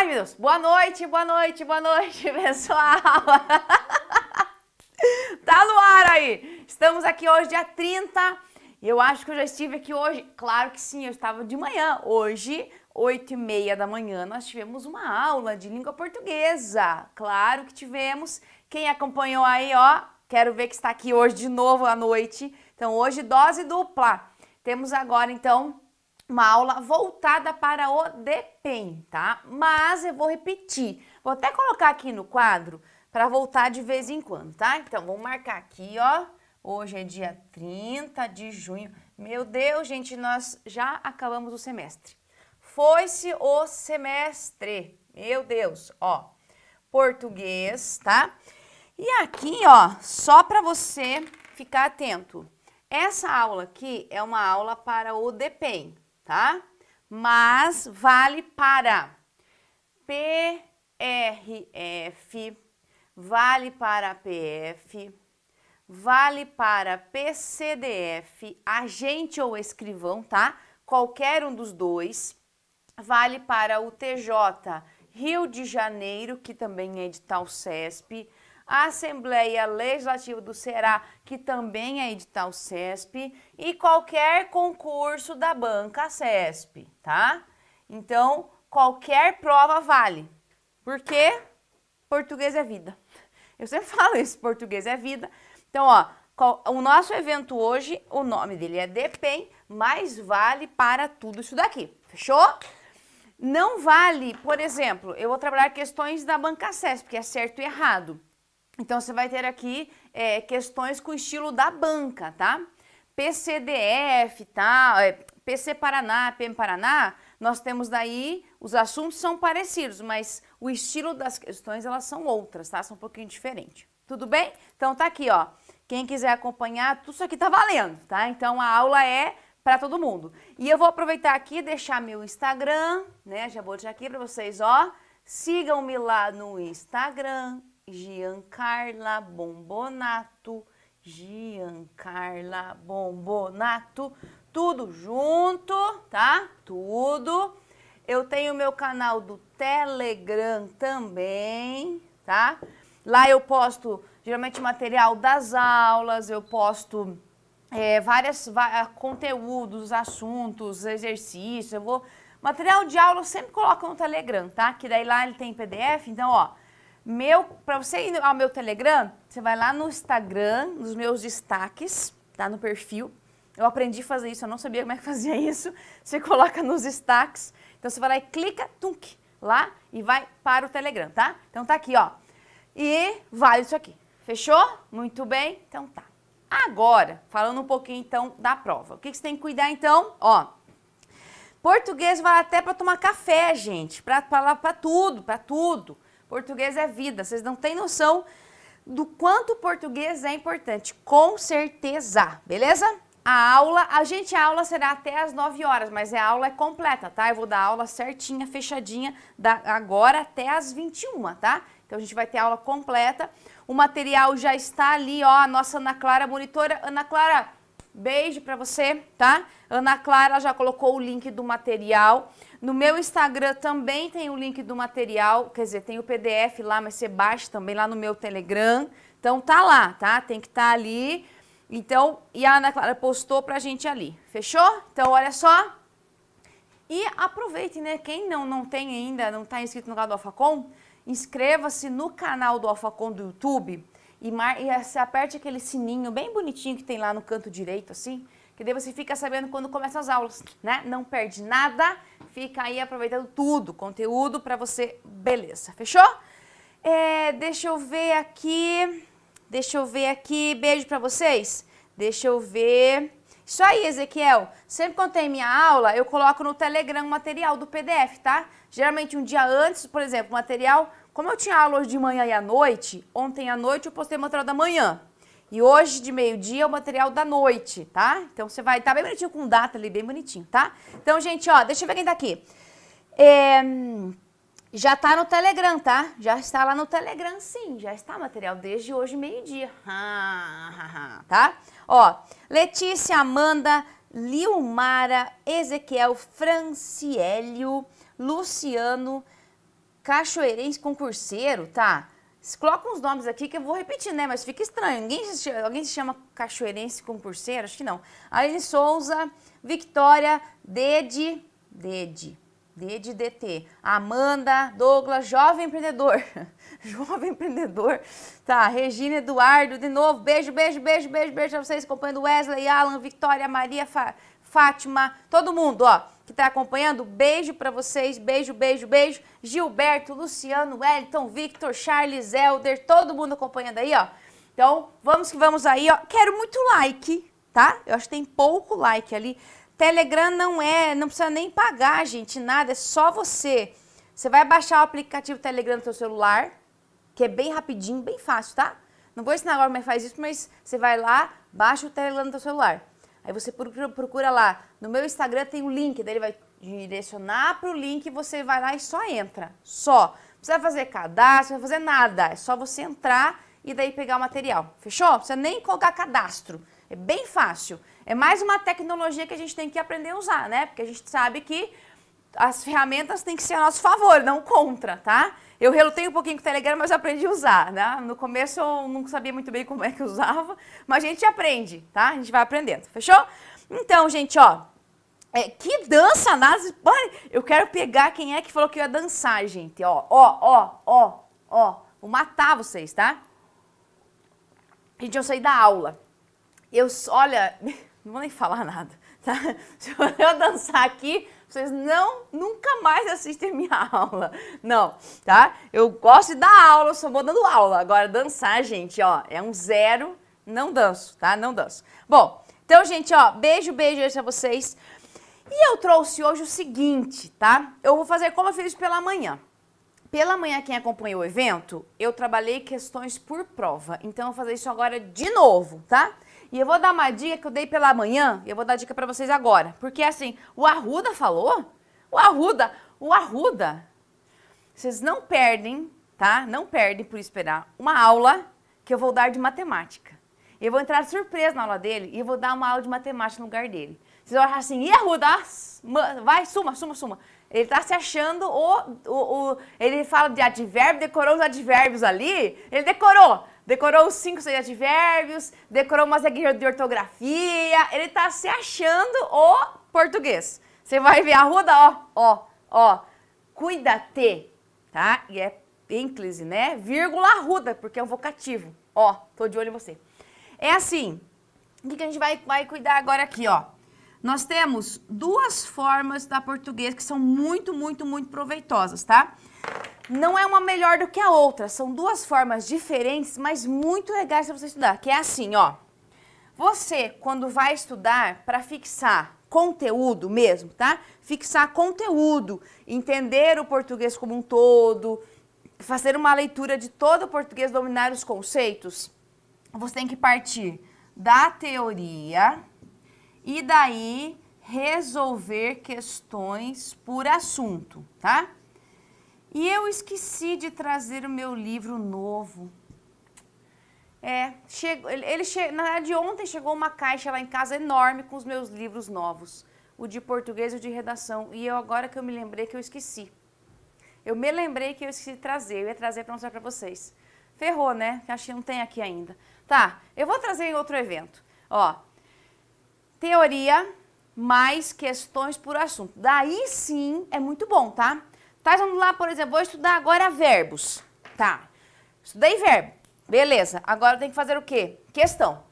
Ai, meu Deus. Boa noite, boa noite, boa noite, pessoal. tá no ar aí. Estamos aqui hoje, dia 30. Eu acho que eu já estive aqui hoje. Claro que sim, eu estava de manhã. Hoje, 8 e meia da manhã, nós tivemos uma aula de língua portuguesa. Claro que tivemos. Quem acompanhou aí, ó, quero ver que está aqui hoje de novo à noite. Então, hoje, dose dupla. Temos agora, então, uma aula voltada para o depen, tá? Mas eu vou repetir. Vou até colocar aqui no quadro para voltar de vez em quando, tá? Então, vamos marcar aqui, ó. Hoje é dia 30 de junho. Meu Deus, gente, nós já acabamos o semestre. Foi-se o semestre. Meu Deus, ó. Português, tá? E aqui, ó, só para você ficar atento. Essa aula aqui é uma aula para o depen tá? Mas vale para PRF, vale para PF, vale para PCDF, agente ou escrivão, tá? Qualquer um dos dois. Vale para o TJ Rio de Janeiro, que também é edital CESP, a Assembleia Legislativa do Ceará, que também é edital CESP, e qualquer concurso da banca CESP, tá? Então, qualquer prova vale. Porque português é vida. Eu sempre falo isso, português é vida. Então, ó, o nosso evento hoje, o nome dele é Depen, mas vale para tudo isso daqui. Fechou? Não vale, por exemplo, eu vou trabalhar questões da banca CESP, que é certo e errado. Então, você vai ter aqui é, questões com o estilo da banca, tá? PCDF, tá? É, PC Paraná, PM Paraná, nós temos daí, os assuntos são parecidos, mas o estilo das questões, elas são outras, tá? São um pouquinho diferente. Tudo bem? Então tá aqui, ó. Quem quiser acompanhar, tudo isso aqui tá valendo, tá? Então a aula é para todo mundo. E eu vou aproveitar aqui e deixar meu Instagram, né? Já vou deixar aqui para vocês, ó. Sigam-me lá no Instagram, Giancarla Bombonato, Giancarla Bombonato, tudo junto, tá? Tudo. Eu tenho meu canal do Telegram também, tá? Lá eu posto geralmente material das aulas, eu posto é, vários ah, conteúdos, assuntos, exercícios. Eu vou material de aula eu sempre coloco no Telegram, tá? Que daí lá ele tem PDF. Então, ó, meu, para você ir ao meu Telegram, você vai lá no Instagram, nos meus destaques, tá no perfil. Eu aprendi a fazer isso, eu não sabia como é que fazia isso. Você coloca nos destaques. Então você vai lá e clica, tunk, lá e vai para o Telegram, tá? Então tá aqui, ó. E vale isso aqui. Fechou? Muito bem. Então tá. Agora, falando um pouquinho então da prova. O que, que você tem que cuidar então? Ó, português vai até para tomar café, gente, para para tudo, para tudo. Português é vida. Vocês não têm noção do quanto o português é importante. Com certeza, beleza? A aula, a gente, a aula será até as 9 horas, mas a aula é completa, tá? Eu vou dar aula certinha, fechadinha, da agora até as 21, tá? Então a gente vai ter aula completa. O material já está ali, ó, a nossa Ana Clara monitora. Ana Clara, beijo pra você, tá? Ana Clara já colocou o link do material. No meu Instagram também tem o link do material, quer dizer, tem o PDF lá, mas você baixa também lá no meu Telegram. Então tá lá, tá? Tem que estar tá ali. Então, e a Ana Clara postou pra gente ali. Fechou? Então, olha só. E aproveite, né? Quem não, não tem ainda, não está inscrito no canal do Alfacom, inscreva-se no canal do Alfacom do YouTube e, mar... e aperte aquele sininho bem bonitinho que tem lá no canto direito, assim que daí você fica sabendo quando começam as aulas, né? Não perde nada, fica aí aproveitando tudo, conteúdo para você, beleza, fechou? É, deixa eu ver aqui, deixa eu ver aqui, beijo para vocês, deixa eu ver... Isso aí, Ezequiel. Sempre quando tem minha aula, eu coloco no Telegram o material do PDF, tá? Geralmente um dia antes, por exemplo, material... Como eu tinha aula hoje de manhã e à noite, ontem à noite eu postei o material da manhã, e hoje de meio-dia é o material da noite, tá? Então você vai estar tá bem bonitinho com data ali, bem bonitinho, tá? Então, gente, ó, deixa eu ver quem tá aqui. É, já tá no Telegram, tá? Já está lá no Telegram, sim. Já está material desde hoje, meio-dia. Tá? Ó, Letícia, Amanda, Lilmara, Ezequiel, Franciélio, Luciano, Cachoeirense Concurseiro, tá? Coloca uns nomes aqui que eu vou repetir, né? Mas fica estranho. Ninguém alguém se chama cachoeirense com pulseira? Acho que não. Aline Souza, Victoria, Dede, Dede, Dede DT, Amanda, Douglas, Jovem Empreendedor. jovem Empreendedor. Tá, Regina Eduardo, de novo. Beijo, beijo, beijo, beijo, beijo a vocês. Acompanhando Wesley, Alan, Victoria, Maria, Fátima, todo mundo, ó que está acompanhando. Beijo para vocês, beijo, beijo, beijo. Gilberto, Luciano, Wellington, Victor, Charles, Elder, todo mundo acompanhando aí, ó. Então, vamos que vamos aí, ó. Quero muito like, tá? Eu acho que tem pouco like ali. Telegram não é, não precisa nem pagar, gente, nada, é só você. Você vai baixar o aplicativo Telegram no seu celular, que é bem rapidinho, bem fácil, tá? Não vou ensinar agora como é que faz isso, mas você vai lá, baixa o Telegram no seu celular. Aí você procura lá, no meu Instagram tem um link, daí ele vai direcionar para o link e você vai lá e só entra. Só. Não precisa fazer cadastro, não precisa fazer nada. É só você entrar e daí pegar o material. Fechou? Não precisa nem colocar cadastro. É bem fácil. É mais uma tecnologia que a gente tem que aprender a usar, né? Porque a gente sabe que as ferramentas têm que ser a nosso favor, não contra, tá? Eu relutei um pouquinho com o Telegram, mas aprendi a usar, né? No começo eu não sabia muito bem como é que usava, mas a gente aprende, tá? A gente vai aprendendo, fechou? Então, gente, ó, é, que dança, Nazi! Eu quero pegar quem é que falou que ia dançar, gente. Ó, ó, ó, ó, ó. Vou matar vocês, tá? Gente, eu saí da aula. Eu, olha, não vou nem falar nada, tá? Se eu dançar aqui, vocês não, nunca mais assistem minha aula. Não, tá? Eu gosto de dar aula, eu sou boa dando aula. Agora, dançar, gente, ó, é um zero, não danço, tá? Não danço. Bom, então, gente, ó, beijo, beijo a vocês. E eu trouxe hoje o seguinte, tá? Eu vou fazer como eu fiz pela manhã. Pela manhã, quem acompanhou o evento, eu trabalhei questões por prova. Então, eu vou fazer isso agora de novo, tá? E eu vou dar uma dica que eu dei pela manhã, e eu vou dar dica para vocês agora. Porque assim, o Arruda falou? O Arruda, o Arruda. Vocês não perdem, tá? Não perdem por esperar uma aula que eu vou dar de matemática. Eu vou entrar surpresa na aula dele e vou dar uma aula de matemática no lugar dele. Vocês vão achar assim, e Arruda? Vai, suma, suma, suma. Ele tá se achando o, o, o, Ele fala de advérbio, decorou os advérbios ali. Ele decorou decorou os cinco seis advérbios, decorou umas regras de ortografia, ele tá se achando o português. Você vai ver a ruda, ó, ó, ó, cuida-te, tá? E é ênclise, né? Vírgula ruda, porque é um vocativo. Ó, tô de olho em você. É assim, o que a gente vai, vai cuidar agora aqui, ó? Nós temos duas formas da português que são muito, muito, muito proveitosas, tá? Tá? Não é uma melhor do que a outra, são duas formas diferentes, mas muito legais para você estudar, que é assim, ó. Você, quando vai estudar, para fixar conteúdo mesmo, tá? Fixar conteúdo, entender o português como um todo, fazer uma leitura de todo o português, dominar os conceitos, você tem que partir da teoria e daí resolver questões por assunto, tá? E eu esqueci de trazer o meu livro novo. É, chegou, ele che, na verdade ontem chegou uma caixa lá em casa enorme com os meus livros novos, o de português e o de redação, e eu agora que eu me lembrei que eu esqueci. Eu me lembrei que eu esqueci de trazer, eu ia trazer para mostrar para vocês. Ferrou, né? Acho que não tem aqui ainda. Tá, eu vou trazer em outro evento. Ó, teoria mais questões por assunto. Daí sim é muito bom, tá? Tá, vamos lá, por exemplo, vou estudar agora verbos. Tá, estudei verbo. Beleza, agora tem que fazer o quê? Questão.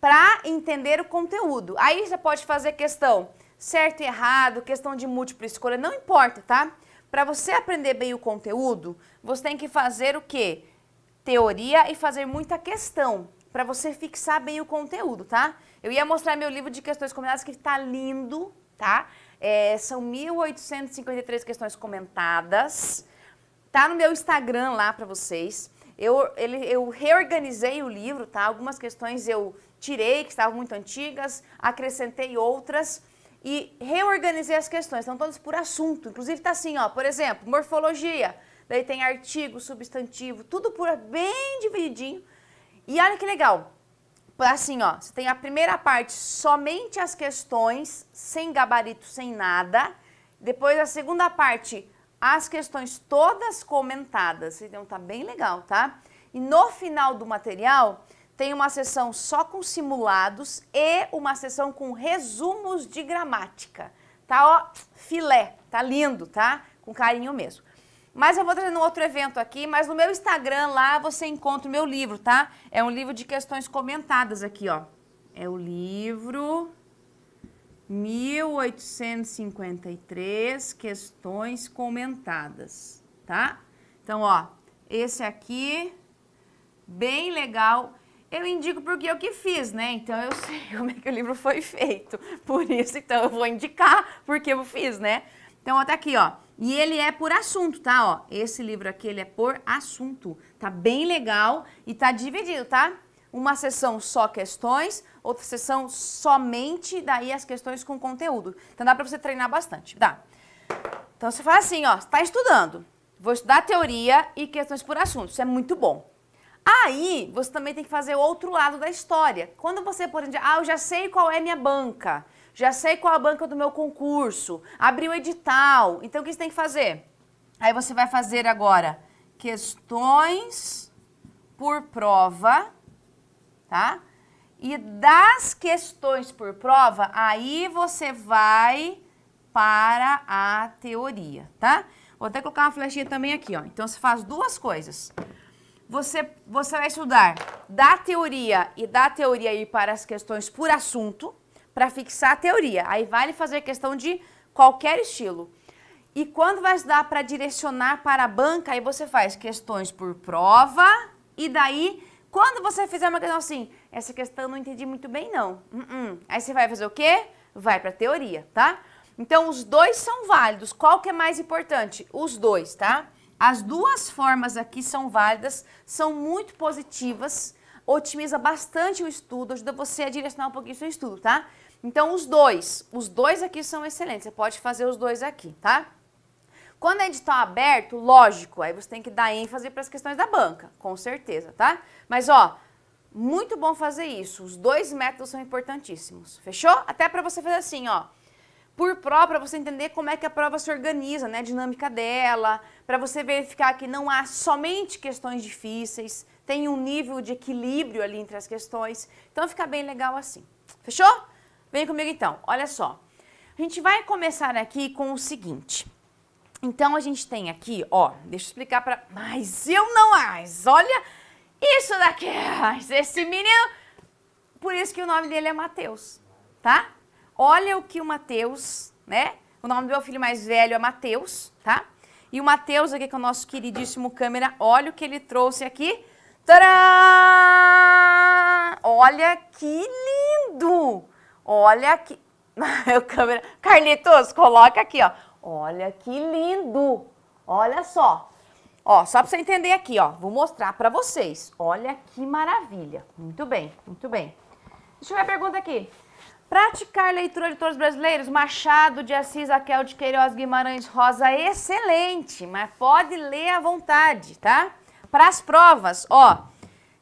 Para entender o conteúdo. Aí você pode fazer questão certo e errado, questão de múltipla escolha, não importa, tá? Para você aprender bem o conteúdo, você tem que fazer o quê? Teoria e fazer muita questão, para você fixar bem o conteúdo, tá? Eu ia mostrar meu livro de questões combinadas que tá lindo, tá? É, são 1.853 questões comentadas. Tá no meu Instagram lá para vocês. Eu, ele, eu reorganizei o livro, tá? Algumas questões eu tirei, que estavam muito antigas, acrescentei outras e reorganizei as questões. Estão todas por assunto. Inclusive tá assim, ó, por exemplo, morfologia. Daí tem artigo, substantivo, tudo por bem divididinho. E olha que legal, assim, ó, você tem a primeira parte, somente as questões, sem gabarito, sem nada. Depois a segunda parte, as questões todas comentadas. Então tá bem legal, tá? E no final do material tem uma sessão só com simulados e uma sessão com resumos de gramática. Tá, ó, filé, tá lindo, tá? Com carinho mesmo. Mas eu vou trazer um outro evento aqui, mas no meu Instagram lá você encontra o meu livro, tá? É um livro de questões comentadas aqui, ó. É o livro 1853 questões comentadas, tá? Então, ó, esse aqui bem legal. Eu indico porque eu é que fiz, né? Então eu sei como é que o livro foi feito. Por isso, então eu vou indicar porque eu fiz, né? Então, até tá aqui, ó. E ele é por assunto, tá? Ó, esse livro aqui ele é por assunto. Tá bem legal e tá dividido, tá? Uma sessão só questões, outra sessão somente daí as questões com conteúdo. Então dá para você treinar bastante, dá. Então você faz assim, ó, está estudando. Vou estudar teoria e questões por assunto. Isso é muito bom. Aí, você também tem que fazer o outro lado da história. Quando você, por exemplo, ah, eu já sei qual é minha banca já sei qual a banca do meu concurso, abri o edital. Então, o que você tem que fazer? Aí você vai fazer agora questões por prova, tá? E das questões por prova, aí você vai para a teoria, tá? Vou até colocar uma flechinha também aqui, ó. Então você faz duas coisas. Você, você vai estudar da teoria e da teoria ir para as questões por assunto, para fixar a teoria. Aí vale fazer questão de qualquer estilo. E quando vai dar para direcionar para a banca, aí você faz questões por prova e daí quando você fizer uma questão assim, essa questão eu não entendi muito bem não. Uh -uh. Aí você vai fazer o quê? Vai para a teoria, tá? Então os dois são válidos. Qual que é mais importante? Os dois, tá? As duas formas aqui são válidas, são muito positivas, otimiza bastante o estudo, ajuda você a direcionar um pouquinho o seu estudo, tá? Então, os dois, os dois aqui são excelentes, você pode fazer os dois aqui, tá? Quando é edital aberto, lógico, aí você tem que dar ênfase para as questões da banca, com certeza, tá? Mas, ó, muito bom fazer isso, os dois métodos são importantíssimos, fechou? Até para você fazer assim, ó, por própria para você entender como é que a prova se organiza, né, a dinâmica dela, para você verificar que não há somente questões difíceis, tem um nível de equilíbrio ali entre as questões, então fica bem legal assim, fechou? Vem comigo então, olha só. A gente vai começar aqui com o seguinte. Então a gente tem aqui, ó, deixa eu explicar para, mas eu não mais. Olha isso daqui, esse menino. Por isso que o nome dele é Mateus, tá? Olha o que o Mateus, né? O nome do meu filho mais velho é Mateus, tá? E o Mateus aqui que é o nosso queridíssimo câmera, olha o que ele trouxe aqui. Tcharam! Olha que lindo! Olha aqui. Câmera... Carlitos, coloca aqui, ó. Olha que lindo. Olha só. Ó, só para você entender aqui, ó. Vou mostrar para vocês. Olha que maravilha. Muito bem, muito bem. Deixa eu ver a pergunta aqui. Praticar leitura de todos brasileiros, Machado de Assis, Aquel de Queiroz, Guimarães Rosa, excelente, mas pode ler à vontade, tá? Para as provas, ó,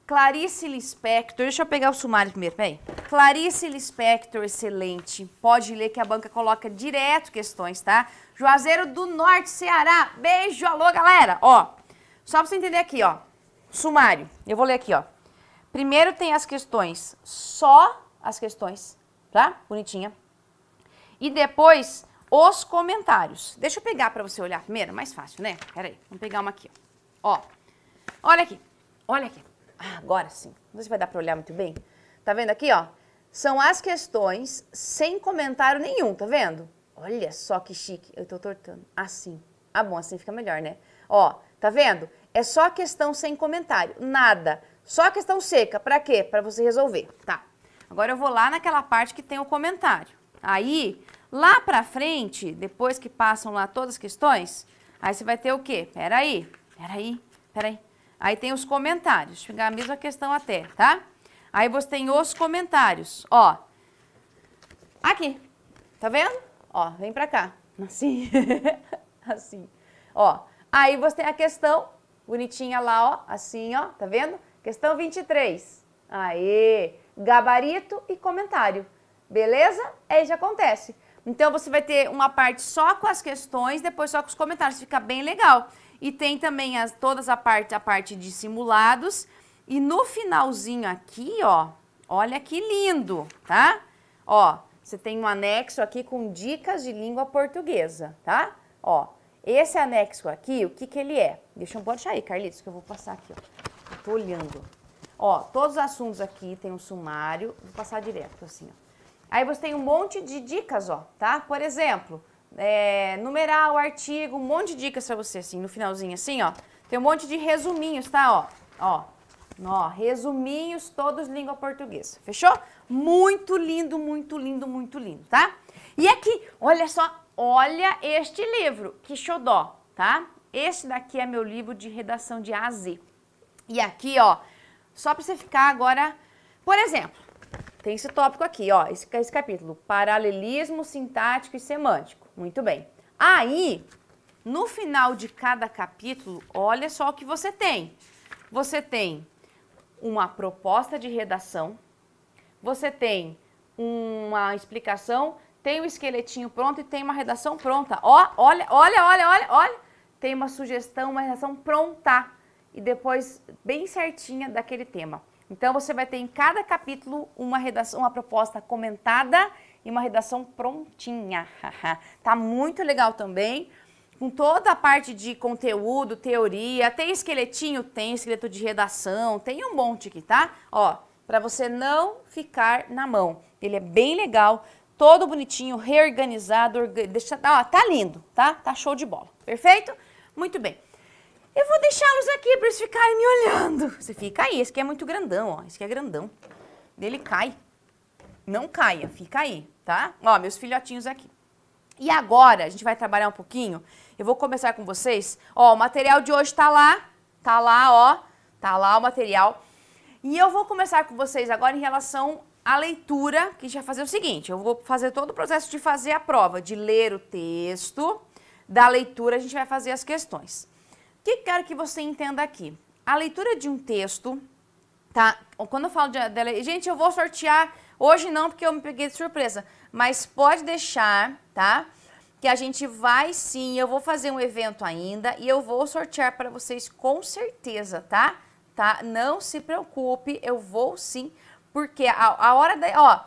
Clarice Lispector, deixa eu pegar o sumário primeiro, peraí. Clarice Lispector, excelente. Pode ler que a banca coloca direto questões, tá? Juazeiro do Norte, Ceará. Beijo, alô, galera. Ó, só pra você entender aqui, ó. Sumário. Eu vou ler aqui, ó. Primeiro tem as questões, só as questões, tá? Bonitinha. E depois os comentários. Deixa eu pegar pra você olhar primeiro, é mais fácil, né? Peraí, vamos pegar uma aqui, ó. Ó, olha aqui, olha aqui agora sim. Não sei se vai dar para olhar muito bem. Tá vendo aqui, ó? São as questões sem comentário nenhum, tá vendo? Olha só que chique. Eu tô tortando. Assim. Ah, bom, assim fica melhor, né? Ó, tá vendo? É só questão sem comentário. Nada. Só questão seca. Para quê? Para você resolver. Tá. Agora eu vou lá naquela parte que tem o comentário. Aí, lá pra frente, depois que passam lá todas as questões, aí você vai ter o quê? Peraí, peraí, peraí. Aí tem os comentários, fica a mesma questão até, tá? Aí você tem os comentários, ó. Aqui, tá vendo? Ó, vem pra cá, assim, assim, ó. Aí você tem a questão, bonitinha lá, ó, assim, ó, tá vendo? Questão 23. Aê! Gabarito e comentário, beleza? Aí é, já acontece. Então você vai ter uma parte só com as questões, depois só com os comentários, fica bem legal. E tem também as, todas a parte, a parte de simulados. E no finalzinho aqui, ó, olha que lindo, tá? Ó, você tem um anexo aqui com dicas de língua portuguesa, tá? Ó, esse anexo aqui, o que que ele é? Deixa eu, botar aí, Carlitos, que eu vou passar aqui, ó. Eu tô olhando. Ó, todos os assuntos aqui tem um sumário, vou passar direto assim, ó. Aí você tem um monte de dicas, ó, tá? Por exemplo, é, numeral, artigo, um monte de dicas para você, assim, no finalzinho, assim, ó. Tem um monte de resuminhos, tá, ó. Ó, ó resuminhos, todos língua portuguesa, fechou? Muito lindo, muito lindo, muito lindo, tá? E aqui, olha só, olha este livro, que xodó, tá? Esse daqui é meu livro de redação de A a Z. E aqui, ó, só para você ficar agora, por exemplo, tem esse tópico aqui, ó, esse, esse capítulo, paralelismo sintático e semântico. Muito bem. Aí, no final de cada capítulo, olha só o que você tem. Você tem uma proposta de redação, você tem uma explicação, tem o esqueletinho pronto e tem uma redação pronta. Ó, olha, olha, olha, olha, olha. Tem uma sugestão, uma redação pronta e depois bem certinha daquele tema. Então você vai ter em cada capítulo uma redação, uma proposta comentada e uma redação prontinha. tá muito legal também, com toda a parte de conteúdo, teoria, tem esqueletinho, tem esqueleto de redação, tem um monte aqui, tá? Ó, para você não ficar na mão. Ele é bem legal, todo bonitinho, reorganizado, orga... deixa, ó, tá lindo, tá? Tá show de bola. Perfeito? Muito bem. Eu vou deixá-los aqui para eles ficarem me olhando. Você fica aí, esse aqui é muito grandão, ó. Esse aqui é grandão. Ele cai. Não caia, fica aí, tá? Ó, meus filhotinhos aqui. E agora, a gente vai trabalhar um pouquinho. Eu vou começar com vocês. Ó, o material de hoje tá lá. Tá lá, ó. Tá lá o material. E eu vou começar com vocês agora em relação à leitura, que a gente vai fazer o seguinte. Eu vou fazer todo o processo de fazer a prova, de ler o texto. Da leitura, a gente vai fazer as questões. O que quero que você entenda aqui? A leitura de um texto, tá? Quando eu falo de... de gente, eu vou sortear Hoje não, porque eu me peguei de surpresa, mas pode deixar, tá? Que a gente vai sim, eu vou fazer um evento ainda e eu vou sortear para vocês com certeza, tá? Tá? Não se preocupe, eu vou sim, porque a, a hora da, ó,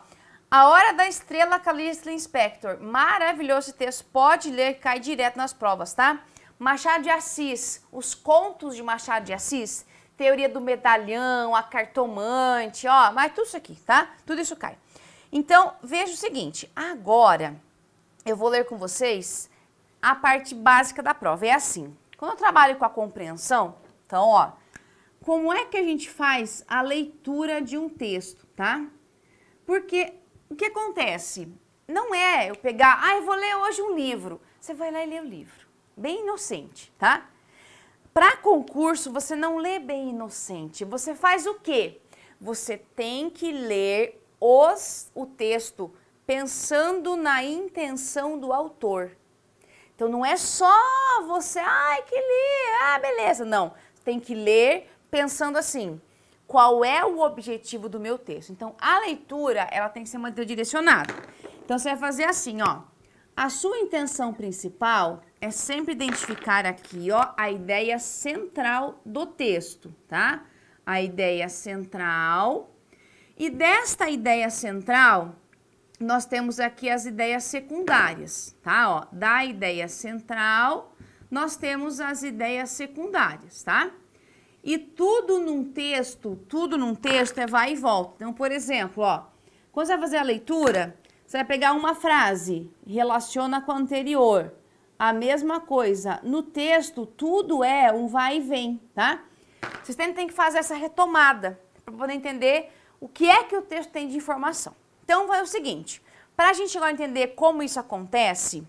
a Hora da Estrela Calista Inspector. Maravilhoso texto. Pode ler, cai direto nas provas, tá? Machado de Assis. Os contos de Machado de Assis teoria do medalhão, a cartomante, ó, mas tudo isso aqui, tá? Tudo isso cai. Então, veja o seguinte, agora eu vou ler com vocês a parte básica da prova. É assim, quando eu trabalho com a compreensão, então, ó, como é que a gente faz a leitura de um texto, tá? Porque o que acontece? Não é eu pegar, ah, eu vou ler hoje um livro. Você vai lá e lê o livro. Bem inocente, tá? Para concurso, você não lê bem inocente. Você faz o quê? Você tem que ler os, o texto pensando na intenção do autor. Então não é só você, ai que li, ah beleza. Não, tem que ler pensando assim, qual é o objetivo do meu texto? Então a leitura ela tem que ser manter direcionada. Então você vai fazer assim, ó. A sua intenção principal é sempre identificar aqui, ó, a ideia central do texto, tá? A ideia central. E desta ideia central, nós temos aqui as ideias secundárias, tá? Ó, da ideia central, nós temos as ideias secundárias, tá? E tudo num texto, tudo num texto é vai e volta. Então, por exemplo, ó, quando você vai fazer a leitura, você vai pegar uma frase, relaciona com a anterior a mesma coisa. No texto, tudo é um vai e vem, tá? Vocês têm que fazer essa retomada para poder entender o que é que o texto tem de informação. Então, vai o seguinte, para a gente agora entender como isso acontece,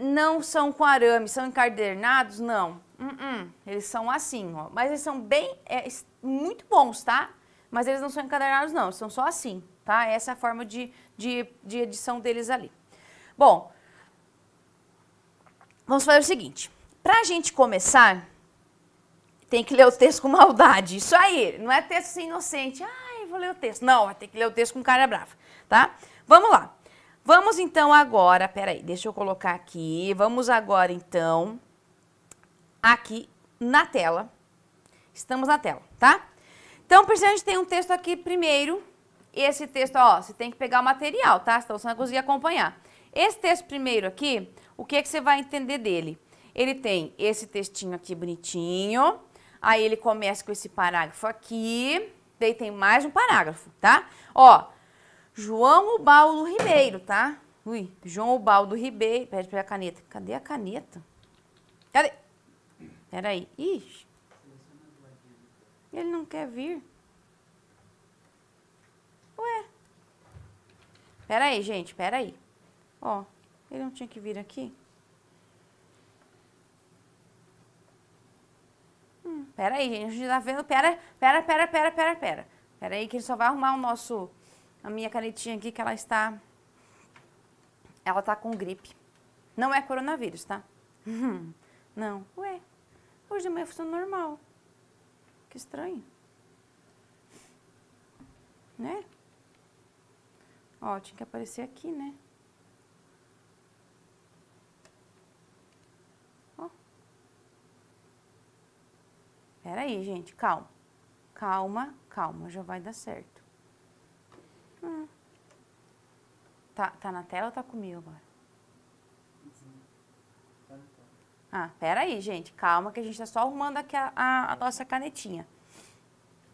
não são com arame, são encadernados, não. Uh -uh. Eles são assim, ó. Mas eles são bem, é, muito bons, tá? Mas eles não são encadernados, não. Eles são só assim, tá? Essa é a forma de, de, de edição deles ali. Bom, Vamos fazer o seguinte. Para a gente começar, tem que ler o texto com maldade. Isso aí, não é texto sem assim inocente. Ai, vou ler o texto. Não, vai ter que ler o texto com cara brava, tá? Vamos lá. Vamos então agora, peraí, deixa eu colocar aqui. Vamos agora então aqui na tela. Estamos na tela, tá? Então, percebe, a gente tem um texto aqui primeiro. Esse texto, ó, você tem que pegar o material, tá? Então, você não conseguir acompanhar. Esse texto primeiro aqui, o que, é que você vai entender dele? Ele tem esse textinho aqui bonitinho, aí ele começa com esse parágrafo aqui, daí tem mais um parágrafo, tá? Ó, João Ubaldo Ribeiro, tá? Ui, João Ubaldo Ribeiro, pede pra a caneta. Cadê a caneta? Cadê? Peraí, ixi. Ele não quer vir. Ué. Peraí, gente, peraí. Ó. Ele não tinha que vir aqui? Hum, pera aí, gente, a gente tá vendo, pera, pera, pera, pera, pera, pera. Pera aí que ele só vai arrumar o nosso, a minha canetinha aqui que ela está, ela tá com gripe. Não é coronavírus, tá? Hum, não, ué, hoje de manhã funciona normal. Que estranho. Né? Ó, tinha que aparecer aqui, né? Pera aí, gente, calma. Calma, calma, já vai dar certo. Hum. Tá, tá na tela ou tá comigo agora? Ah, pera aí, gente, calma que a gente tá só arrumando aqui a, a, a nossa canetinha.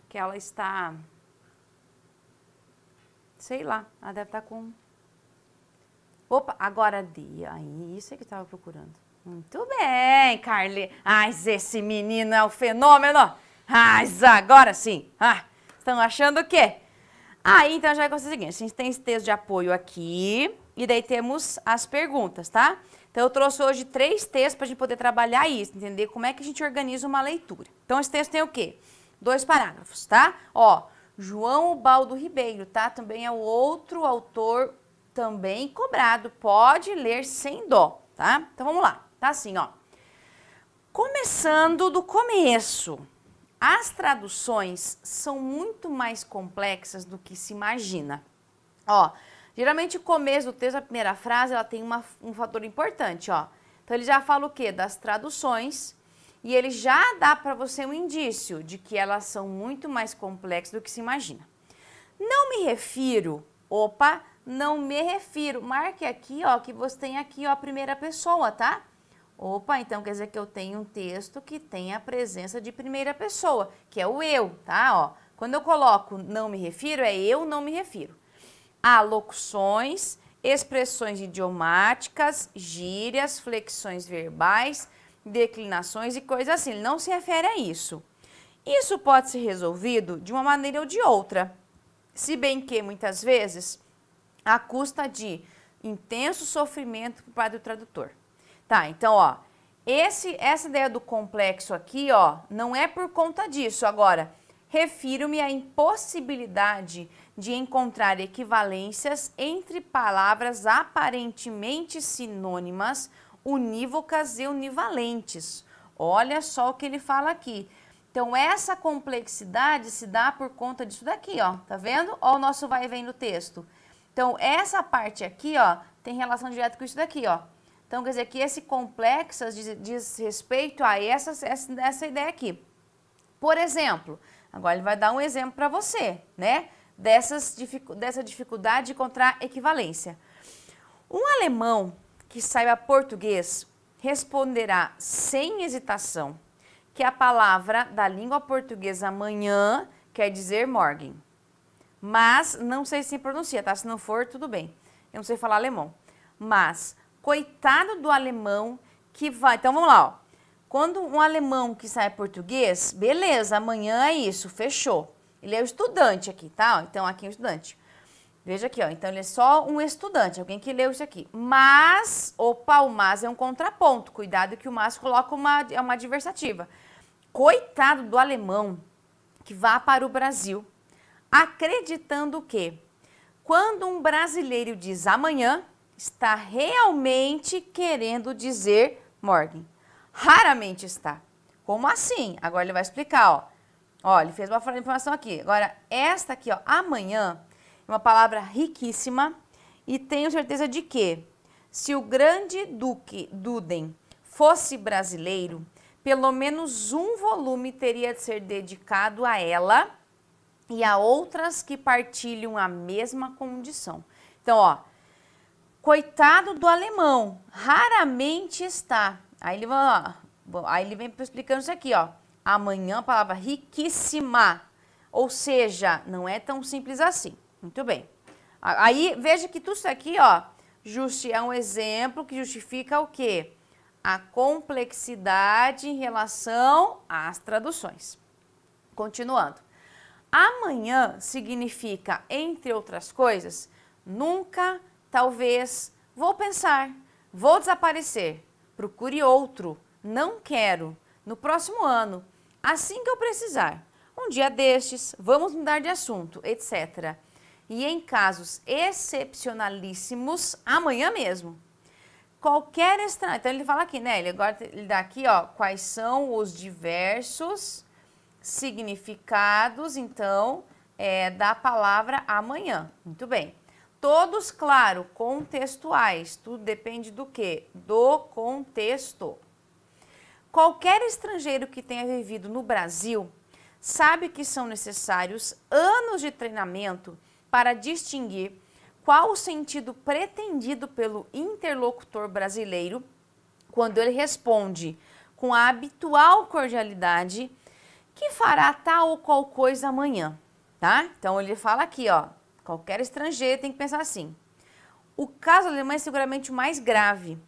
Que ela está... Sei lá, ela deve estar tá com... Opa, agora dia, Aí, isso é que eu tava procurando. Muito bem, Carly. Ai, esse menino é o um fenômeno. Ai, agora sim. Ah, estão achando o quê? Aí, ah, então, já vai acontecer o seguinte. A gente tem esse texto de apoio aqui. E daí temos as perguntas, tá? Então, eu trouxe hoje três textos para a gente poder trabalhar isso, entender como é que a gente organiza uma leitura. Então, esse texto tem o quê? Dois parágrafos, tá? Ó, João Baldo Ribeiro, tá? Também é o outro autor também cobrado. Pode ler sem dó, tá? Então, vamos lá. Tá assim, ó. Começando do começo. As traduções são muito mais complexas do que se imagina. Ó, geralmente o começo do texto, a primeira frase, ela tem uma, um fator importante, ó. Então ele já fala o quê? Das traduções e ele já dá para você um indício de que elas são muito mais complexas do que se imagina. Não me refiro, opa, não me refiro. Marque aqui, ó, que você tem aqui ó, a primeira pessoa, tá? Opa, então quer dizer que eu tenho um texto que tem a presença de primeira pessoa, que é o eu, tá? Ó, quando eu coloco não me refiro, é eu não me refiro. Há locuções, expressões idiomáticas, gírias, flexões verbais, declinações e coisas assim. Ele não se refere a isso. Isso pode ser resolvido de uma maneira ou de outra, se bem que muitas vezes à custa de intenso sofrimento para o tradutor. Tá, então, ó, esse, essa ideia do complexo aqui, ó, não é por conta disso. Agora, refiro-me à impossibilidade de encontrar equivalências entre palavras aparentemente sinônimas, unívocas e univalentes. Olha só o que ele fala aqui. Então, essa complexidade se dá por conta disso daqui, ó. Tá vendo? Ó o nosso vai e vem no texto. Então, essa parte aqui, ó, tem relação direta com isso daqui, ó. Então, quer dizer que esse complexo diz, diz respeito a essa, essa, essa ideia aqui. Por exemplo, agora ele vai dar um exemplo para você, né? Dessas, dessa dificuldade de encontrar equivalência. Um alemão que saiba português responderá sem hesitação que a palavra da língua portuguesa amanhã quer dizer morgen. Mas não sei se pronuncia, tá? Se não for, tudo bem. Eu não sei falar alemão. Mas Coitado do alemão que vai. Então vamos lá, ó. Quando um alemão que sai português, beleza, amanhã é isso, fechou. Ele é o estudante aqui, tá? Então aqui é o estudante. Veja aqui, ó. Então ele é só um estudante, alguém que leu isso aqui. Mas, opa, o mas é um contraponto. Cuidado que o mas coloca uma, uma adversativa. Coitado do alemão que vá para o Brasil, acreditando que quando um brasileiro diz amanhã, está realmente querendo dizer Morgan. Raramente está. Como assim? Agora ele vai explicar, ó. Ó, ele fez uma informação aqui. Agora, esta aqui, ó, amanhã, é uma palavra riquíssima e tenho certeza de que, se o grande duque Duden fosse brasileiro, pelo menos um volume teria de ser dedicado a ela e a outras que partilham a mesma condição. Então, ó, Coitado do alemão, raramente está. Aí ele, ó, aí ele vem explicando isso aqui, ó. Amanhã, a palavra riquíssima. Ou seja, não é tão simples assim. Muito bem. Aí, veja que tudo isso aqui, ó, justi é um exemplo que justifica o quê? A complexidade em relação às traduções. Continuando. Amanhã significa, entre outras coisas, nunca, talvez, vou pensar, vou desaparecer, procure outro, não quero, no próximo ano, assim que eu precisar, um dia destes, vamos mudar de assunto, etc. E em casos excepcionalíssimos, amanhã mesmo. Qualquer estranho. Então ele fala aqui, né? Ele agora ele dá aqui, ó, quais são os diversos significados, então, é, da palavra amanhã. Muito bem. Todos, claro, contextuais. Tudo depende do quê? Do contexto. Qualquer estrangeiro que tenha vivido no Brasil sabe que são necessários anos de treinamento para distinguir qual o sentido pretendido pelo interlocutor brasileiro quando ele responde com a habitual cordialidade que fará tal ou qual coisa amanhã, tá? Então ele fala aqui, ó, Qualquer estrangeiro tem que pensar assim. O caso alemão é seguramente o mais grave.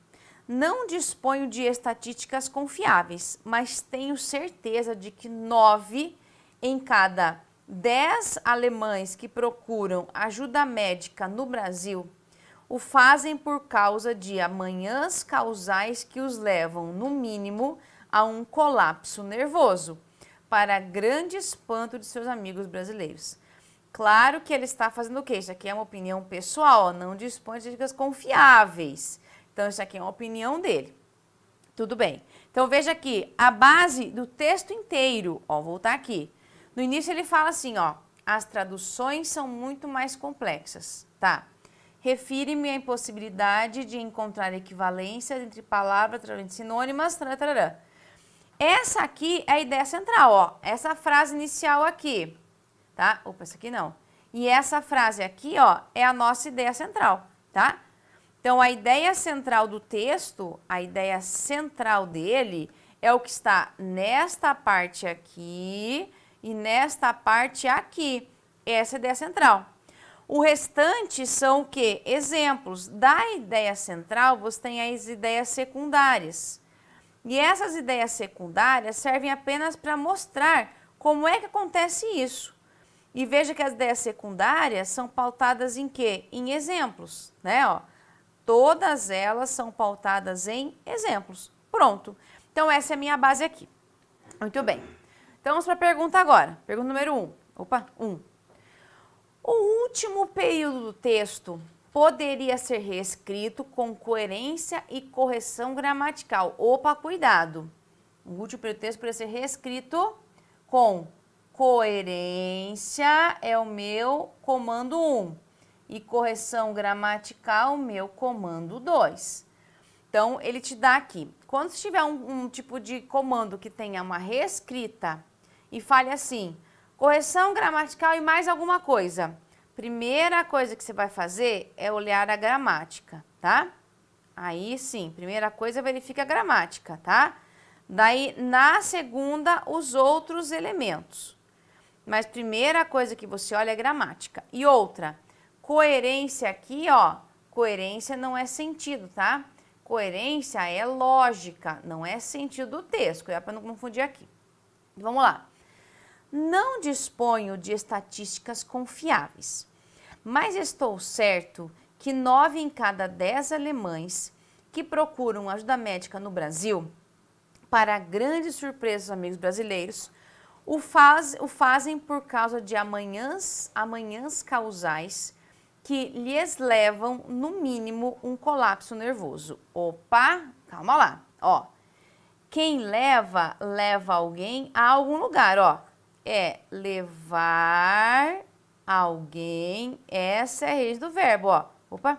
Não disponho de estatísticas confiáveis, mas tenho certeza de que nove em cada dez alemães que procuram ajuda médica no Brasil o fazem por causa de amanhãs causais que os levam, no mínimo, a um colapso nervoso, para grande espanto de seus amigos brasileiros. Claro que ele está fazendo o quê? Isso aqui é uma opinião pessoal, não dispõe de dicas confiáveis. Então, isso aqui é uma opinião dele. Tudo bem. Então, veja aqui, a base do texto inteiro, ó, voltar aqui. No início ele fala assim, ó, as traduções são muito mais complexas, tá? refire me à impossibilidade de encontrar equivalências entre palavras sinônimas, tarará. Essa aqui é a ideia central, ó. Essa frase inicial aqui tá? Opa, essa aqui não. E essa frase aqui, ó, é a nossa ideia central, tá? Então, a ideia central do texto, a ideia central dele é o que está nesta parte aqui e nesta parte aqui. Essa é a ideia central. O restante são o quê? Exemplos. Da ideia central, você tem as ideias secundárias. E essas ideias secundárias servem apenas para mostrar como é que acontece isso. E veja que as ideias secundárias são pautadas em quê? Em exemplos, né? Ó, todas elas são pautadas em exemplos. Pronto. Então, essa é a minha base aqui. Muito bem. Então, vamos para a pergunta agora. Pergunta número 1. Um. Opa, 1. Um. O último período do texto poderia ser reescrito com coerência e correção gramatical. Opa, cuidado! O último período do texto poderia ser reescrito com Coerência é o meu comando 1 e correção gramatical, o meu comando 2. Então, ele te dá aqui. Quando tiver um, um tipo de comando que tenha uma reescrita e fale assim, correção gramatical e mais alguma coisa, primeira coisa que você vai fazer é olhar a gramática, tá? Aí sim, primeira coisa verifica a gramática, tá? Daí na segunda os outros elementos. Mas primeira coisa que você olha é gramática. E outra, coerência aqui, ó, coerência não é sentido, tá? Coerência é lógica, não é sentido do texto, é para não confundir aqui. Vamos lá. Não disponho de estatísticas confiáveis, mas estou certo que nove em cada dez alemães que procuram ajuda médica no Brasil, para grande surpresa dos amigos brasileiros, o, faz, o fazem por causa de amanhãs, amanhãs causais que lhes levam, no mínimo, um colapso nervoso. Opa, calma lá, ó. Quem leva, leva alguém a algum lugar, ó. É levar alguém, essa é a raiz do verbo, ó. Opa,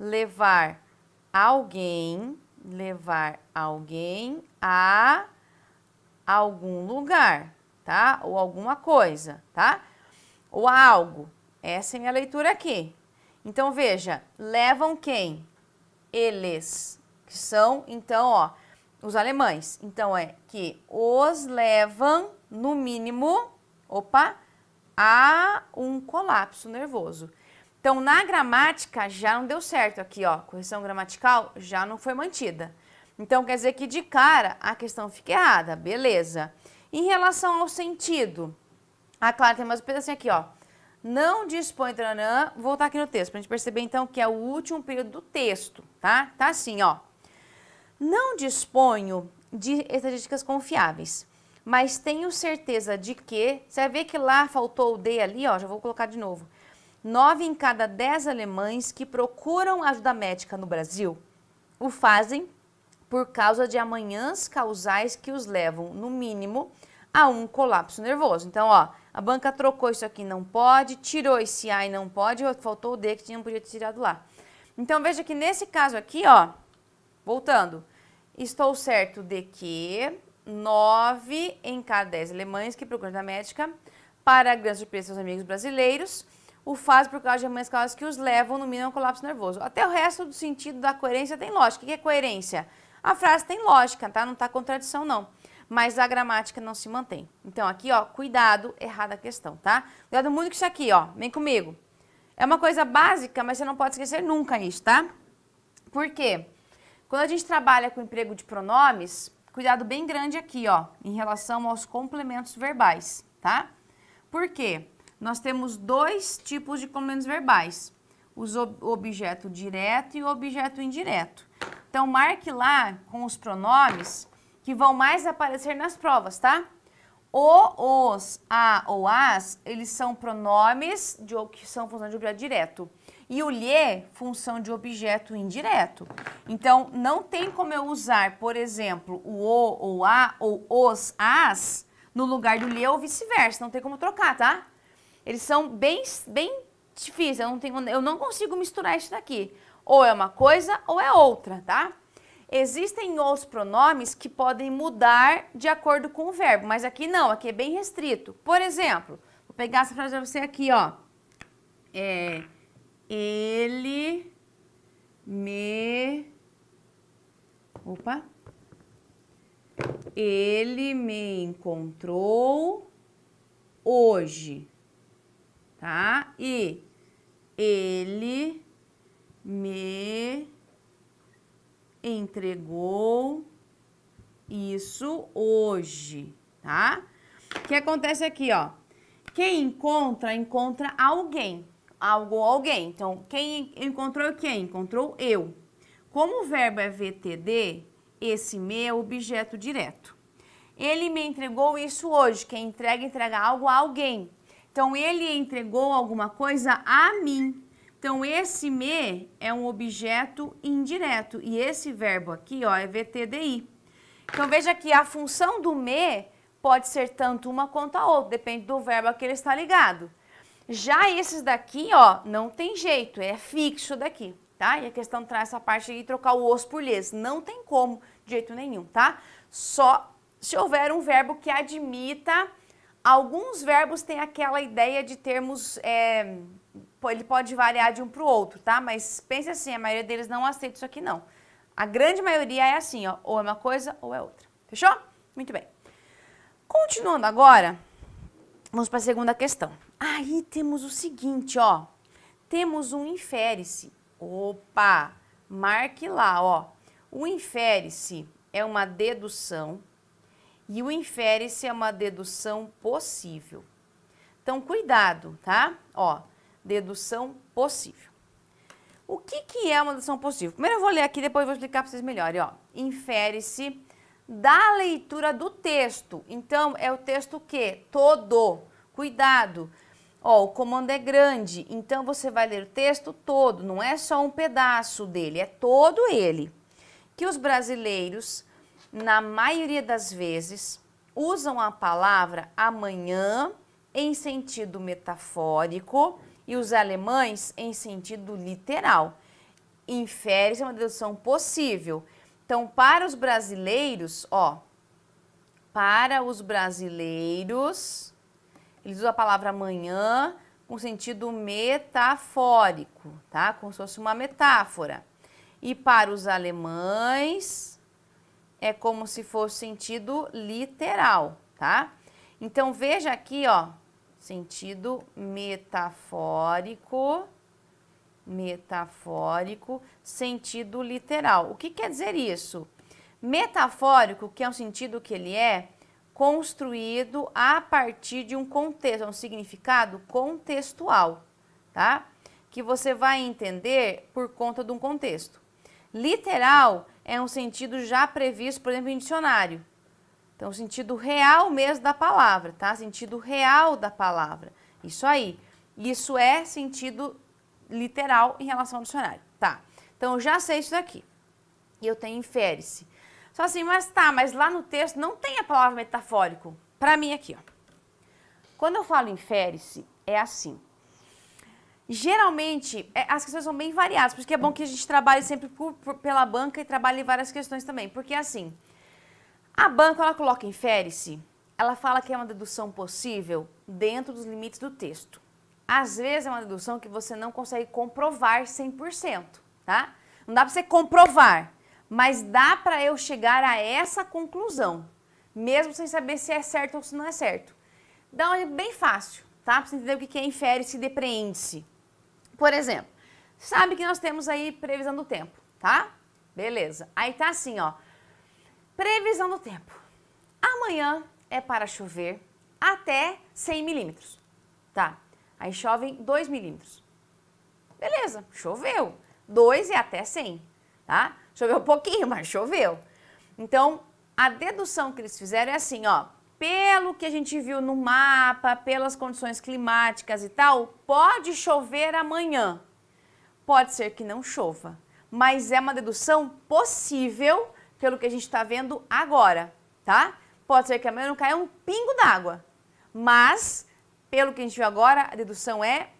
levar alguém, levar alguém a algum lugar tá? Ou alguma coisa, tá? Ou algo. Essa é minha leitura aqui. Então, veja, levam quem? Eles, que são, então, ó, os alemães. Então, é que os levam, no mínimo, opa, a um colapso nervoso. Então, na gramática, já não deu certo aqui, ó. Correção gramatical já não foi mantida. Então, quer dizer que de cara a questão fica errada, beleza. Em relação ao sentido, ah, claro, tem mais um assim pedacinho aqui, ó. Não dispõe, taranã, vou voltar aqui no texto, para a gente perceber então que é o último período do texto, tá? Tá assim, ó. Não disponho de estatísticas confiáveis, mas tenho certeza de que, você vai ver que lá faltou o D ali, ó, já vou colocar de novo. Nove em cada dez alemães que procuram ajuda médica no Brasil o fazem por causa de amanhãs causais que os levam, no mínimo, a um colapso nervoso. Então, ó, a banca trocou isso aqui, não pode, tirou esse A e não pode, faltou o D que não podia ter tirado lá. Então, veja que nesse caso aqui, ó, voltando, estou certo de que 9 em cada 10 alemães que procuram da médica, para a grande surpresa dos amigos brasileiros, o faz por causa de amanhãs causais que os levam, no mínimo, a um colapso nervoso. Até o resto do sentido da coerência tem lógica. O que é coerência? Coerência a frase tem lógica, tá? Não está contradição, não. Mas a gramática não se mantém. Então, aqui, ó, cuidado, errada a questão, tá? Cuidado muito com isso aqui, ó. Vem comigo. É uma coisa básica, mas você não pode esquecer nunca isso, tá? Por quê? Quando a gente trabalha com emprego de pronomes, cuidado bem grande aqui, ó, em relação aos complementos verbais, tá? Por quê? Nós temos dois tipos de complementos verbais: o objeto direto e o objeto indireto. Então, marque lá com os pronomes que vão mais aparecer nas provas, tá? O, os, a ou as, eles são pronomes de, que são função de objeto direto. E o lhe, função de objeto indireto. Então, não tem como eu usar, por exemplo, o o ou a ou os, as, no lugar do lhe ou vice-versa. Não tem como trocar, tá? Eles são bem, bem difíceis. Eu não, tenho, eu não consigo misturar isso daqui. Ou é uma coisa ou é outra, tá? Existem os pronomes que podem mudar de acordo com o verbo, mas aqui não, aqui é bem restrito. Por exemplo, vou pegar essa frase para você aqui, ó. É, ele me... Opa! Ele me encontrou hoje, tá? E ele me entregou isso hoje, tá? O que acontece aqui, ó? Quem encontra, encontra alguém. Algo ou alguém. Então, quem encontrou quem? Encontrou eu. Como o verbo é VTD, esse me é objeto direto. Ele me entregou isso hoje. Quem entrega, entrega algo a alguém. Então, ele entregou alguma coisa a mim. Então, esse me é um objeto indireto e esse verbo aqui ó, é VTDI. Então, veja que a função do me pode ser tanto uma quanto a outra, depende do verbo a que ele está ligado. Já esses daqui, ó, não tem jeito, é fixo daqui, tá? E a questão de essa parte aí, trocar o os por les, não tem como, de jeito nenhum, tá? Só se houver um verbo que admita, alguns verbos têm aquela ideia de termos... É, ele pode variar de um para o outro, tá? Mas pense assim, a maioria deles não aceita isso aqui não. A grande maioria é assim, ó, ou é uma coisa ou é outra. Fechou? Muito bem. Continuando agora, vamos para a segunda questão. Aí temos o seguinte, ó. Temos um infere-se. Opa! Marque lá, ó. O infere-se é uma dedução e o infere-se é uma dedução possível. Então, cuidado, tá? Ó, dedução possível. O que, que é uma dedução possível? Primeiro eu vou ler aqui, depois eu vou explicar para vocês melhor. Ó, infere-se da leitura do texto. Então, é o texto que? Todo. Cuidado. Ó, o comando é grande, então você vai ler o texto todo, não é só um pedaço dele, é todo ele. Que os brasileiros, na maioria das vezes, usam a palavra amanhã em sentido metafórico e os alemães em sentido literal. Infere-se é uma dedução possível. Então, para os brasileiros, ó, para os brasileiros, eles usam a palavra amanhã com sentido metafórico, tá? Como se fosse uma metáfora. E para os alemães, é como se fosse sentido literal, tá? Então, veja aqui, ó, sentido metafórico, metafórico, sentido literal. O que quer dizer isso? Metafórico, que é um sentido que ele é construído a partir de um contexto, é um significado contextual, tá? Que você vai entender por conta de um contexto. Literal é um sentido já previsto, por exemplo, em dicionário. Então, sentido real mesmo da palavra, tá? Sentido real da palavra. Isso aí. Isso é sentido literal em relação ao dicionário, tá? Então, eu já sei isso daqui. E eu tenho infere-se. Só assim, mas tá, mas lá no texto não tem a palavra metafórico. Para mim aqui, ó. Quando eu falo infere-se, é assim. Geralmente, é, as questões são bem variadas, porque é bom que a gente trabalhe sempre por, por, pela banca e trabalhe várias questões também. Porque assim, a banca ela coloca em férice, ela fala que é uma dedução possível dentro dos limites do texto. Às vezes é uma dedução que você não consegue comprovar 100%, tá? Não dá para você comprovar, mas dá para eu chegar a essa conclusão, mesmo sem saber se é certo ou se não é certo. Dá um bem fácil, tá? Para você entender o que é infere-se e depreende-se. Por exemplo, sabe que nós temos aí previsão do tempo, tá? Beleza. Aí tá assim, ó. Previsão do tempo. Amanhã é para chover até 100 milímetros. Tá, aí chovem 2 milímetros. Beleza, choveu. 2 e até 100, tá? Choveu um pouquinho, mas choveu. Então, a dedução que eles fizeram é assim, ó. Pelo que a gente viu no mapa, pelas condições climáticas e tal, pode chover amanhã. Pode ser que não chova, mas é uma dedução possível pelo que a gente está vendo agora, tá? Pode ser que amanhã não caia um pingo d'água, mas pelo que a gente viu agora, a dedução é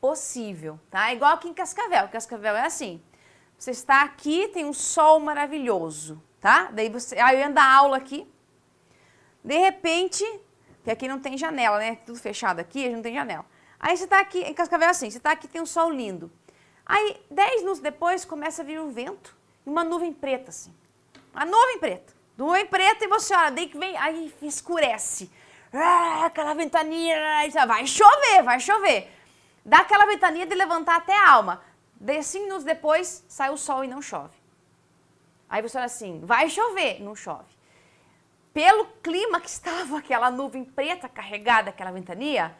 possível, tá? É igual aqui em Cascavel. Cascavel é assim. Você está aqui, tem um sol maravilhoso, tá? Daí você, aí eu ia dar aula aqui. De repente, que aqui não tem janela, né? Tudo fechado aqui, a gente não tem janela. Aí você está aqui, em Cascavel é assim, você está aqui, tem um sol lindo. Aí, 10 minutos depois, começa a vir um vento e uma nuvem preta, assim a nuvem preta. Nuvem preta e você olha, daí que vem, aí escurece. Ah, aquela ventania, vai chover, vai chover. Dá aquela ventania de levantar até a alma. De cinco assim, minutos depois, sai o sol e não chove. Aí você olha assim, vai chover, não chove. Pelo clima que estava aquela nuvem preta carregada, aquela ventania,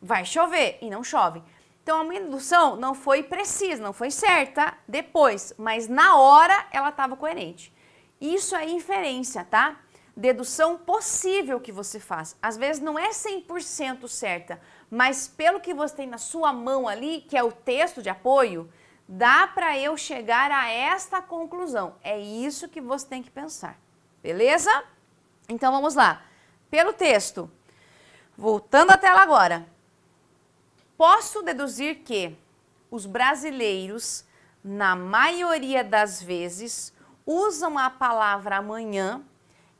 vai chover e não chove. Então a minha indução não foi precisa, não foi certa depois, mas na hora ela estava coerente. Isso é inferência, tá? Dedução possível que você faz. Às vezes não é 100% certa, mas pelo que você tem na sua mão ali, que é o texto de apoio, dá para eu chegar a esta conclusão. É isso que você tem que pensar. Beleza? Então vamos lá. Pelo texto, voltando à tela agora, posso deduzir que os brasileiros, na maioria das vezes, usam a palavra amanhã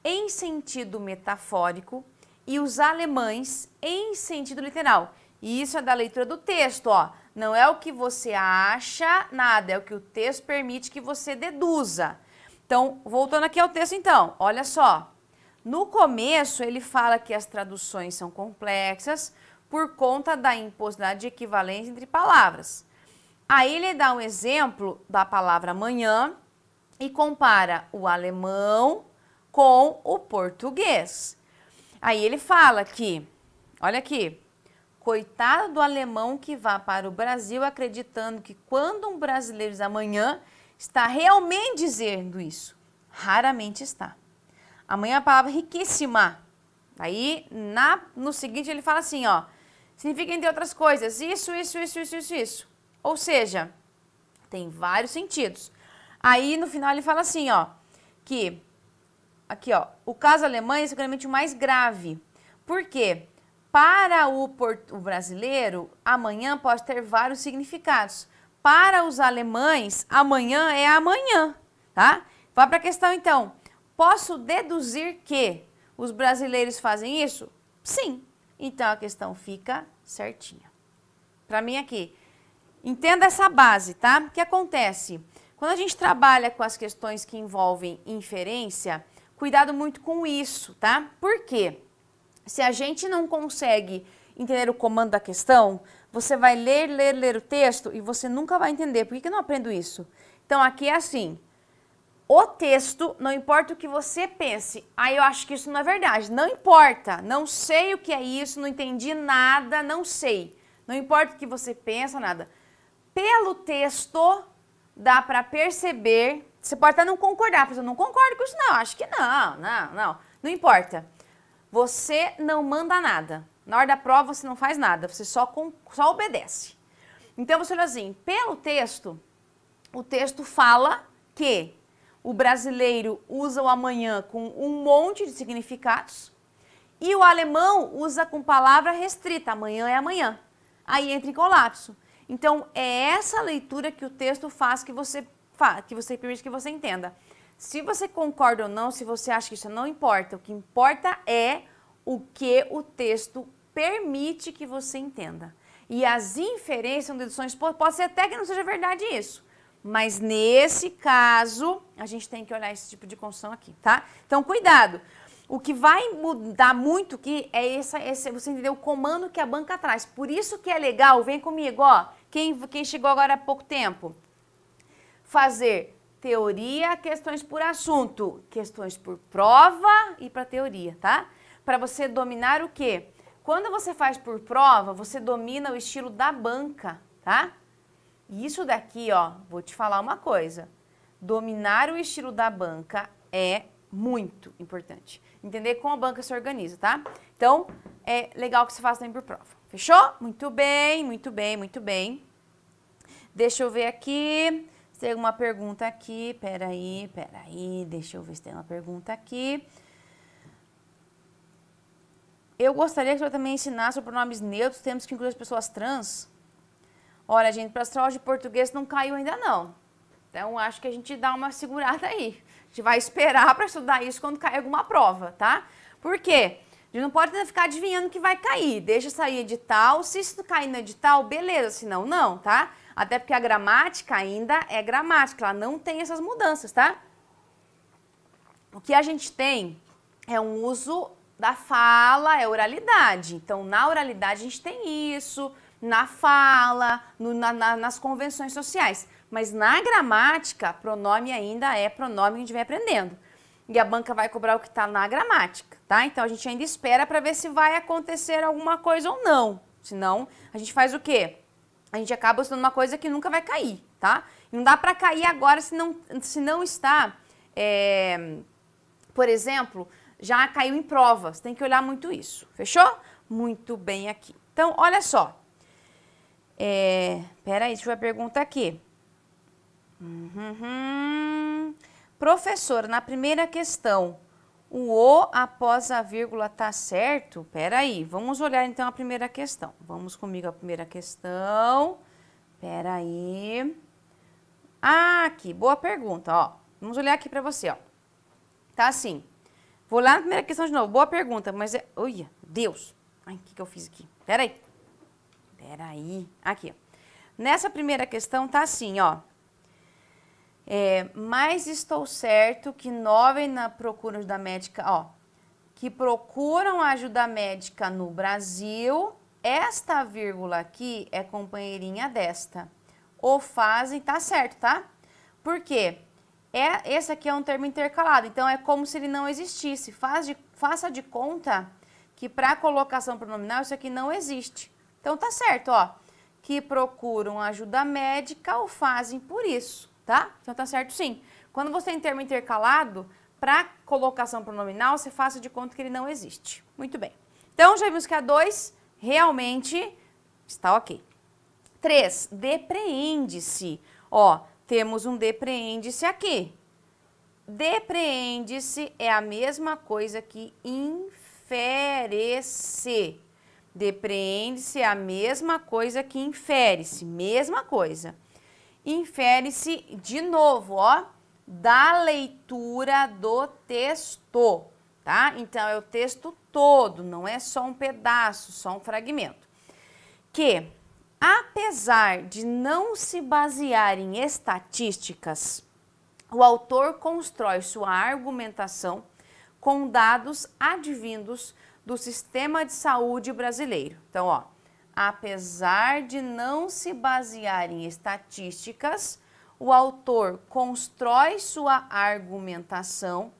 em sentido metafórico e os alemães em sentido literal. E isso é da leitura do texto, ó. Não é o que você acha nada, é o que o texto permite que você deduza. Então, voltando aqui ao texto então, olha só. No começo, ele fala que as traduções são complexas por conta da impossibilidade de equivalência entre palavras. Aí ele dá um exemplo da palavra amanhã, e compara o alemão com o português. Aí ele fala que, olha aqui, coitado do alemão que vá para o Brasil acreditando que quando um brasileiro diz amanhã, está realmente dizendo isso. Raramente está. Amanhã é a palavra riquíssima. Aí, na, no seguinte, ele fala assim, ó, significa, entre outras coisas, isso, isso, isso, isso, isso, isso. Ou seja, tem vários sentidos. Aí no final ele fala assim, ó, que aqui, ó, o caso Alemanha é seguramente o mais grave. Por quê? Para o, porto, o brasileiro, amanhã pode ter vários significados. Para os alemães, amanhã é amanhã, tá? Vá para a questão então. Posso deduzir que os brasileiros fazem isso? Sim. Então a questão fica certinha. Para mim aqui, entenda essa base, tá? O que acontece? Quando a gente trabalha com as questões que envolvem inferência, cuidado muito com isso, tá? Por quê? Se a gente não consegue entender o comando da questão, você vai ler, ler, ler o texto e você nunca vai entender. Por que, que eu não aprendo isso? Então aqui é assim: o texto, não importa o que você pense, aí ah, eu acho que isso não é verdade. Não importa, não sei o que é isso, não entendi nada, não sei. Não importa o que você pensa, nada. Pelo texto, dá para perceber. Você pode até não concordar, mas eu não concordo com isso, não. Acho que não, não, não. Não importa. Você não manda nada. Na hora da prova você não faz nada, você só, com, só obedece. Então você olha assim, pelo texto, o texto fala que o brasileiro usa o amanhã com um monte de significados e o alemão usa com palavra restrita, amanhã é amanhã. Aí entra em colapso. Então, é essa leitura que o texto faz que você, que você permite que você entenda. Se você concorda ou não, se você acha que isso não importa, o que importa é o que o texto permite que você entenda. E as inferências são deduções, pode ser até que não seja verdade isso. Mas nesse caso, a gente tem que olhar esse tipo de construção aqui, tá? Então, cuidado. O que vai mudar muito aqui é essa, esse, você entender o comando que a banca traz. Por isso que é legal, vem comigo, ó. Quem, quem chegou agora há pouco tempo? Fazer teoria, questões por assunto, questões por prova e para teoria, tá? Para você dominar o quê? Quando você faz por prova, você domina o estilo da banca, tá? E isso daqui, ó, vou te falar uma coisa. Dominar o estilo da banca é muito importante. Entender como a banca se organiza, tá? Então, é legal que você faça também por prova. Fechou? Muito bem, muito bem, muito bem. Deixa eu ver aqui. Se tem alguma pergunta aqui. Peraí, peraí. Deixa eu ver se tem uma pergunta aqui. Eu gostaria que você também ensinasse sobre pronomes neutros, temos que incluir as pessoas trans. Olha, gente, para as aulas de português não caiu ainda não. Então, acho que a gente dá uma segurada aí. A gente vai esperar para estudar isso quando cair alguma prova, tá? Por quê? Porque a gente não pode ficar adivinhando que vai cair. Deixa sair edital. Se isso cair no edital, beleza. Se não, não, tá? Até porque a gramática ainda é gramática. Ela não tem essas mudanças, tá? O que a gente tem é um uso da fala, é oralidade. Então, na oralidade a gente tem isso, na fala, no, na, na, nas convenções sociais. Mas na gramática, pronome ainda é pronome que a gente vem aprendendo e a banca vai cobrar o que está na gramática, tá? Então a gente ainda espera para ver se vai acontecer alguma coisa ou não. Senão, a gente faz o quê? A gente acaba sendo uma coisa que nunca vai cair, tá? Não dá para cair agora se não, se não está, é, por exemplo, já caiu em provas. Tem que olhar muito isso, fechou? Muito bem aqui. Então, olha só. É, peraí, deixa eu perguntar aqui. Uhum. uhum. Professor, na primeira questão, o O após a vírgula tá certo? Peraí, vamos olhar então a primeira questão. Vamos comigo a primeira questão. Peraí. Ah, aqui, boa pergunta, ó. Vamos olhar aqui para você, ó. Tá assim. Vou lá na primeira questão de novo. Boa pergunta, mas é... Olha, Deus. Ai, o que, que eu fiz aqui? Peraí. Peraí. Aqui, ó. Nessa primeira questão tá assim, ó. É, mas estou certo que nove na procura da médica, ó, que procuram ajuda médica no Brasil, esta vírgula aqui é companheirinha desta. Ou fazem, tá certo, tá? Por quê? É, esse aqui é um termo intercalado, então é como se ele não existisse. Faz de, faça de conta que para colocação pronominal isso aqui não existe. Então tá certo, ó. Que procuram ajuda médica ou fazem por isso tá? Então tá certo sim. Quando você tem termo intercalado, para colocação pronominal, você faça de conta que ele não existe. Muito bem. Então já vimos que a 2 realmente está ok. 3. Depreende-se. Ó, temos um depreende-se aqui. Depreende-se é a mesma coisa que infere-se. Depreende-se é a mesma coisa que infere-se, mesma coisa infere-se de novo, ó, da leitura do texto, tá? Então é o texto todo, não é só um pedaço, só um fragmento. Que, apesar de não se basear em estatísticas, o autor constrói sua argumentação com dados advindos do sistema de saúde brasileiro. Então, ó, Apesar de não se basear em estatísticas, o autor constrói sua argumentação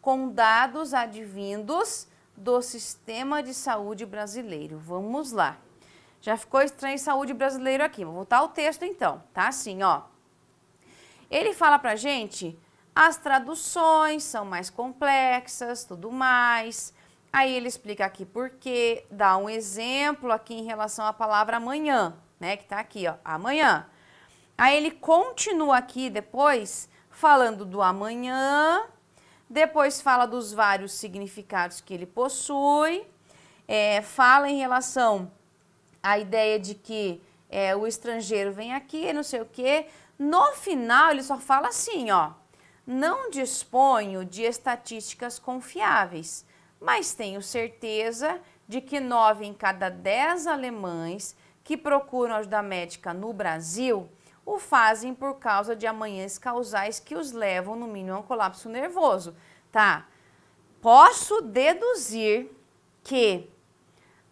com dados advindos do sistema de saúde brasileiro. Vamos lá. Já ficou estranho saúde brasileiro aqui. Vou voltar ao texto então, tá? Assim, ó. Ele fala pra gente as traduções são mais complexas, tudo mais. Aí ele explica aqui por que dá um exemplo aqui em relação à palavra amanhã, né? Que tá aqui, ó, amanhã. Aí ele continua aqui depois falando do amanhã, depois fala dos vários significados que ele possui, é, fala em relação à ideia de que é, o estrangeiro vem aqui, não sei o quê. No final ele só fala assim, ó, não disponho de estatísticas confiáveis mas tenho certeza de que nove em cada dez alemães que procuram ajuda médica no Brasil o fazem por causa de amanhãs causais que os levam, no mínimo, a um colapso nervoso. Tá? Posso deduzir que,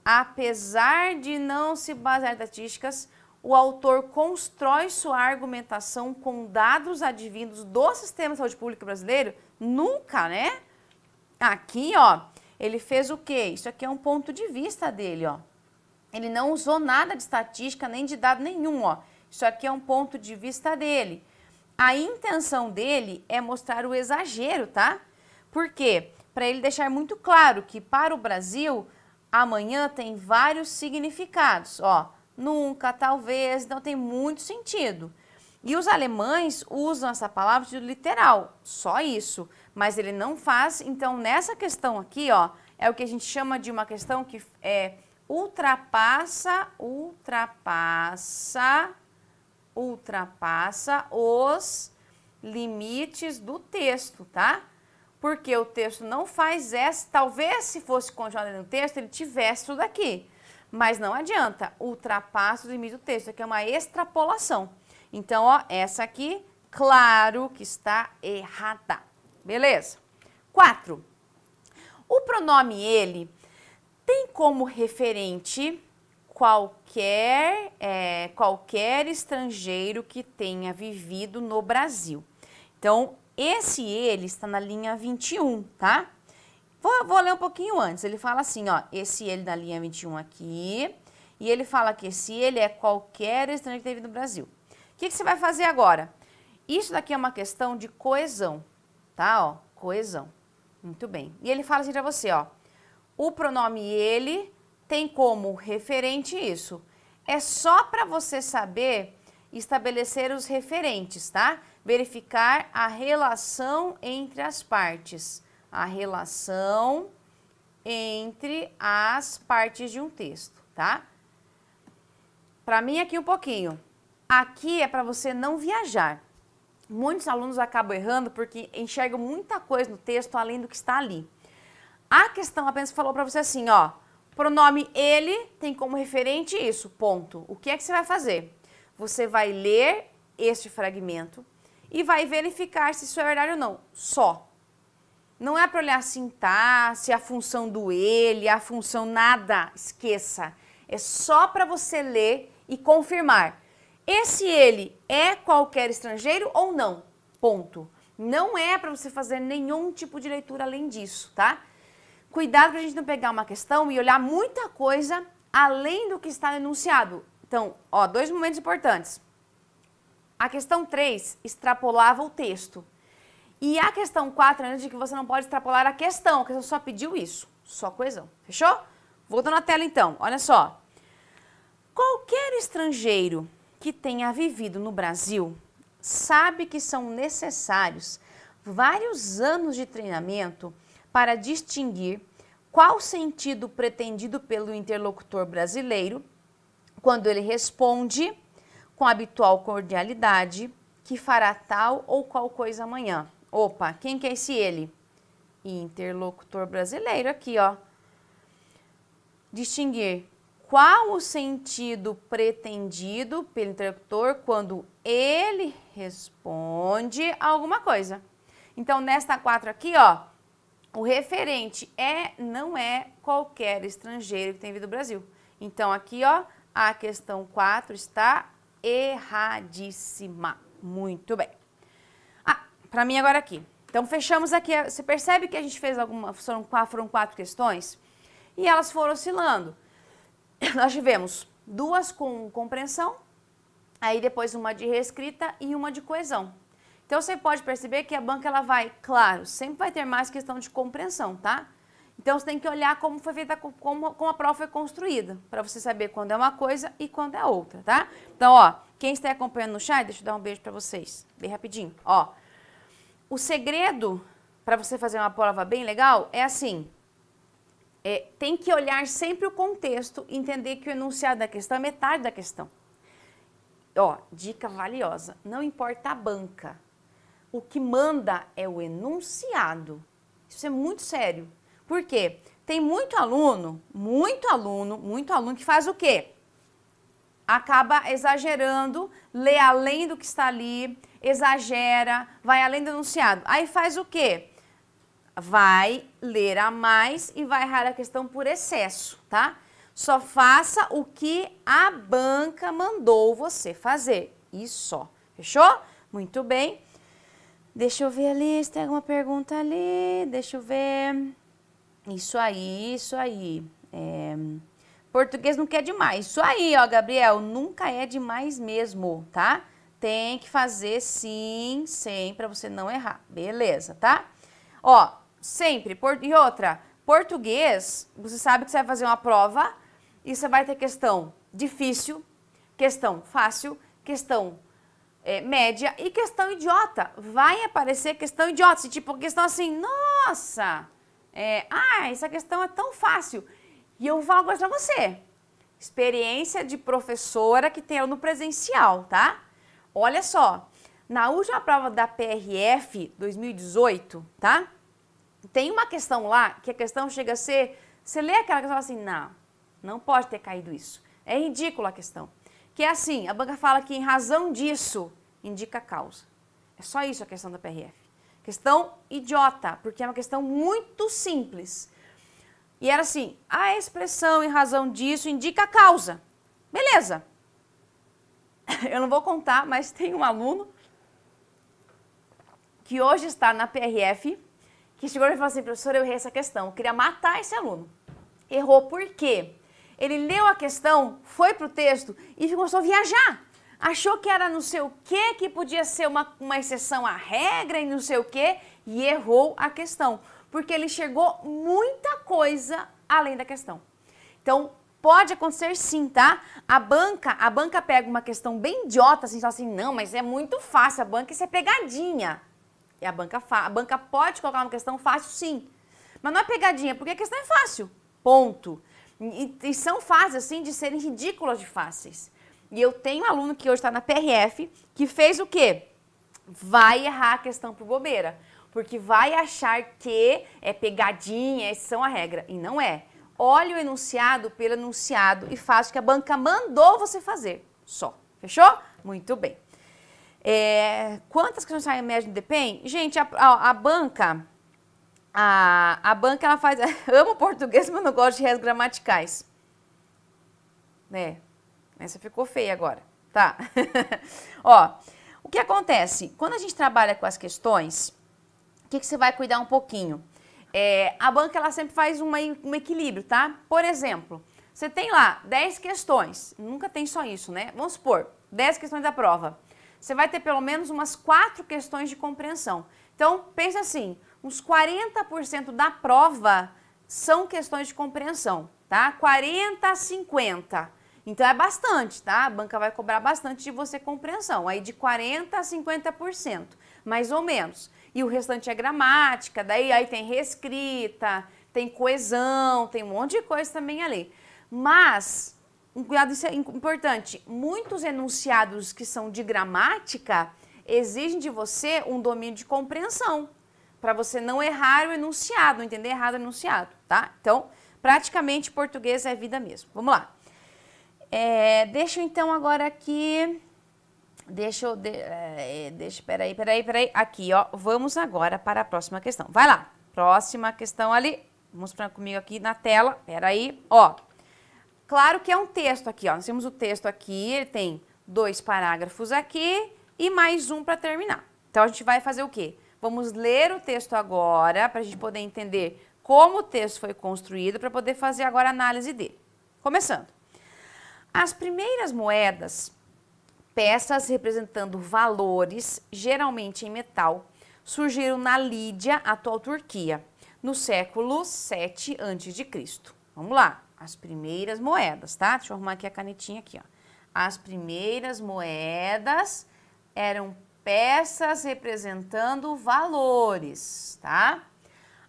apesar de não se basear em estatísticas, o autor constrói sua argumentação com dados advindos do sistema de saúde pública brasileiro? Nunca, né? Aqui, ó, ele fez o quê? Isso aqui é um ponto de vista dele, ó. Ele não usou nada de estatística nem de dado nenhum, ó. Isso aqui é um ponto de vista dele. A intenção dele é mostrar o exagero, tá? Por quê? Para ele deixar muito claro que para o Brasil, amanhã tem vários significados, ó. Nunca, talvez, então tem muito sentido. E os alemães usam essa palavra de literal, só isso. Mas ele não faz, então nessa questão aqui, ó, é o que a gente chama de uma questão que é ultrapassa, ultrapassa, ultrapassa os limites do texto, tá? Porque o texto não faz essa, talvez se fosse conjugado no texto, ele tivesse tudo aqui. Mas não adianta, ultrapassa os limites do texto, aqui é uma extrapolação. Então, ó, essa aqui, claro que está errada. Beleza? 4. O pronome ele tem como referente qualquer, é, qualquer estrangeiro que tenha vivido no Brasil. Então, esse ele está na linha 21, tá? Vou, vou, ler um pouquinho antes. Ele fala assim, ó, esse ele na linha 21 aqui, e ele fala que esse ele é qualquer estrangeiro que vivido no Brasil. O que, que, você vai fazer agora? Isso daqui é uma questão de coesão, tá? Ó, coesão. Muito bem. E ele fala assim para você, ó. O pronome ele tem como referente isso. É só para você saber estabelecer os referentes, tá? Verificar a relação entre as partes. A relação entre as partes de um texto, tá? Para mim aqui um pouquinho. Aqui é para você não viajar. Muitos alunos acabam errando porque enxergam muita coisa no texto além do que está ali. A questão apenas falou para você assim, ó, pronome ele tem como referente isso, ponto. O que é que você vai fazer? Você vai ler este fragmento e vai verificar se isso é verdade ou não, só. Não é para olhar a assim, tá, sintaxe, a função do ele, a função nada, esqueça. É só para você ler e confirmar. Esse ele é qualquer estrangeiro ou não? Ponto. Não é para você fazer nenhum tipo de leitura além disso, tá? Cuidado para a gente não pegar uma questão e olhar muita coisa além do que está no enunciado. Então, ó, dois momentos importantes. A questão 3 extrapolava o texto. E a questão 4 é de que você não pode extrapolar a questão, a questão só pediu isso, só coesão. Fechou? Voltando à tela então, olha só. Qualquer estrangeiro que tenha vivido no Brasil sabe que são necessários vários anos de treinamento para distinguir qual sentido pretendido pelo interlocutor brasileiro quando ele responde com a habitual cordialidade que fará tal ou qual coisa amanhã. Opa, quem que é esse ele? Interlocutor brasileiro aqui, ó. Distinguir qual o sentido pretendido pelo interruptor quando ele responde a alguma coisa. Então, nesta 4 aqui, ó, o referente é, não é qualquer estrangeiro que tem vindo do Brasil. Então, aqui, ó, a questão 4 está erradíssima. Muito bem. Ah, para mim agora aqui. Então, fechamos aqui. Você percebe que a gente fez alguma, foram quatro, foram quatro questões? E elas foram oscilando. nós tivemos duas com compreensão, aí depois uma de reescrita e uma de coesão. Então você pode perceber que a banca ela vai, claro, sempre vai ter mais questão de compreensão, tá? Então você tem que olhar como foi feita, como, como a prova foi construída, para você saber quando é uma coisa e quando é outra, tá? Então, ó, quem está acompanhando no chat, deixa eu dar um beijo para vocês, bem rapidinho. Ó, o segredo para você fazer uma prova bem legal é assim, é, tem que olhar sempre o contexto, entender que o enunciado da questão é metade da questão. Ó, dica valiosa, não importa a banca, o que manda é o enunciado. Isso é muito sério. Por quê? Tem muito aluno, muito aluno, muito aluno que faz o quê? Acaba exagerando, lê além do que está ali, exagera, vai além do enunciado. Aí faz o quê? vai ler a mais e vai errar a questão por excesso, tá? Só faça o que a banca mandou você fazer. E só. Fechou? Muito bem. Deixa eu ver ali se tem alguma pergunta ali. Deixa eu ver. Isso aí, isso aí. É... Português não quer demais. Isso aí, ó, Gabriel. Nunca é demais mesmo, tá? Tem que fazer sim, sem, para você não errar. Beleza, tá? Ó, Sempre. Por... E outra, português, você sabe que você vai fazer uma prova e você vai ter questão difícil, questão fácil, questão é, média e questão idiota. Vai aparecer questão idiota, assim, tipo questão assim, nossa, é, ah, essa questão é tão fácil. E eu uma coisa pra você, experiência de professora que tem no presencial, tá? Olha só, na última prova da PRF 2018, tá? Tem uma questão lá que a questão chega a ser. Você lê aquela questão e fala assim: não, não pode ter caído isso. É ridícula a questão. Que é assim: a banca fala que em razão disso indica a causa. É só isso a questão da PRF. Questão idiota, porque é uma questão muito simples. E era assim: a expressão em razão disso indica a causa. Beleza. Eu não vou contar, mas tem um aluno que hoje está na PRF que chegou e falou assim, professora, eu errei essa questão, eu queria matar esse aluno. Errou por quê? Ele leu a questão, foi para o texto e começou a viajar. Achou que era não sei o que, que podia ser uma, uma exceção à regra e não sei o que, e errou a questão, porque ele chegou muita coisa além da questão. Então, pode acontecer sim, tá? A banca, a banca pega uma questão bem idiota, assim, só assim, não, mas é muito fácil, a banca, isso é pegadinha. É a banca A banca pode colocar uma questão fácil, sim. Mas não é pegadinha, porque a questão é fácil. Ponto. E, e são fases, assim, de serem ridículas de fáceis. E eu tenho um aluno que hoje está na PRF que fez o quê? Vai errar a questão por bobeira. Porque vai achar que é pegadinha, são a regra. E não é. Olhe o enunciado pelo enunciado e faça o que a banca mandou você fazer. Só. Fechou? Muito bem. É, quantas que não saem média do DPEM? Gente, a, a, a banca, a, a, banca ela faz, amo português, mas não gosto de regras gramaticais. Né? Essa ficou feia agora. Tá. Ó, o que acontece? Quando a gente trabalha com as questões, o que, que você vai cuidar um pouquinho? É, a banca ela sempre faz uma, um equilíbrio, tá? Por exemplo, você tem lá 10 questões, nunca tem só isso, né? Vamos supor, 10 questões da prova você vai ter pelo menos umas quatro questões de compreensão. Então, pensa assim, uns 40% da prova são questões de compreensão, tá? 40 a 50. Então é bastante, tá? A banca vai cobrar bastante de você compreensão, aí de 40 a 50%, mais ou menos. E o restante é gramática, daí aí tem reescrita, tem coesão, tem um monte de coisa também ali. Mas um cuidado isso é importante. Muitos enunciados que são de gramática exigem de você um domínio de compreensão para você não errar o enunciado, entender errado o enunciado, tá? Então, praticamente português é vida mesmo. Vamos lá. É, deixa eu então agora aqui. Deixa eu. De, é, é deixa, peraí, peraí, peraí. Aqui, ó. Vamos agora para a próxima questão. Vai lá. Próxima questão ali. Vamos comigo aqui na tela. Peraí. Ó. Claro que é um texto aqui, ó. Nós temos o texto aqui, ele tem dois parágrafos aqui e mais um para terminar. Então a gente vai fazer o quê? Vamos ler o texto agora para a gente poder entender como o texto foi construído para poder fazer agora a análise dele. Começando. As primeiras moedas, peças representando valores, geralmente em metal, surgiram na Lídia, atual Turquia, no século 7 a.C. Vamos lá as primeiras moedas, tá? Deixa eu arrumar aqui a canetinha aqui, ó. As primeiras moedas eram peças representando valores, tá?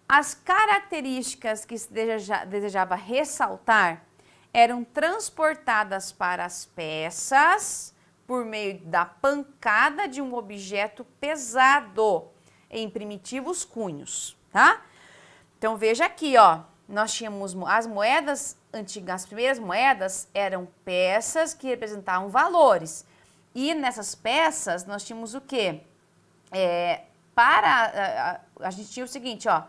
As características que se desejava ressaltar eram transportadas para as peças por meio da pancada de um objeto pesado em primitivos cunhos, tá? Então veja aqui, ó, nós tínhamos as moedas antigas, as primeiras moedas eram peças que representavam valores. E nessas peças nós tínhamos o quê? É, para a, a, a, gente tinha o seguinte, ó,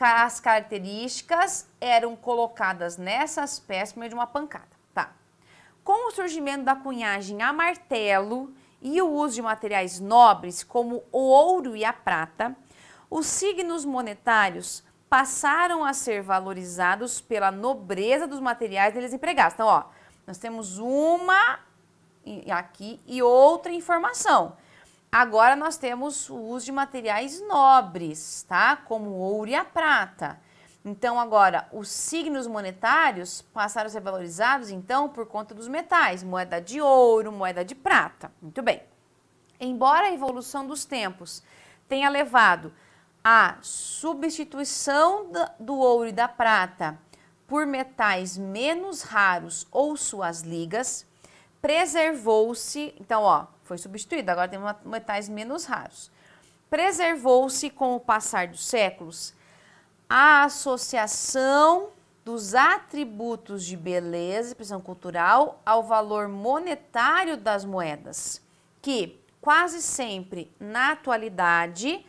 as características eram colocadas nessas peças por meio de uma pancada, tá? Com o surgimento da cunhagem a martelo e o uso de materiais nobres como o ouro e a prata, os signos monetários passaram a ser valorizados pela nobreza dos materiais deles empregados. Então, ó, nós temos uma aqui e outra informação. Agora nós temos o uso de materiais nobres, tá? Como o ouro e a prata. Então agora os signos monetários passaram a ser valorizados então por conta dos metais, moeda de ouro, moeda de prata. Muito bem. Embora a evolução dos tempos tenha levado a substituição do ouro e da prata por metais menos raros ou suas ligas, preservou-se, então ó, foi substituído, agora tem metais menos raros. Preservou-se com o passar dos séculos a associação dos atributos de beleza e expressão cultural ao valor monetário das moedas, que quase sempre na atualidade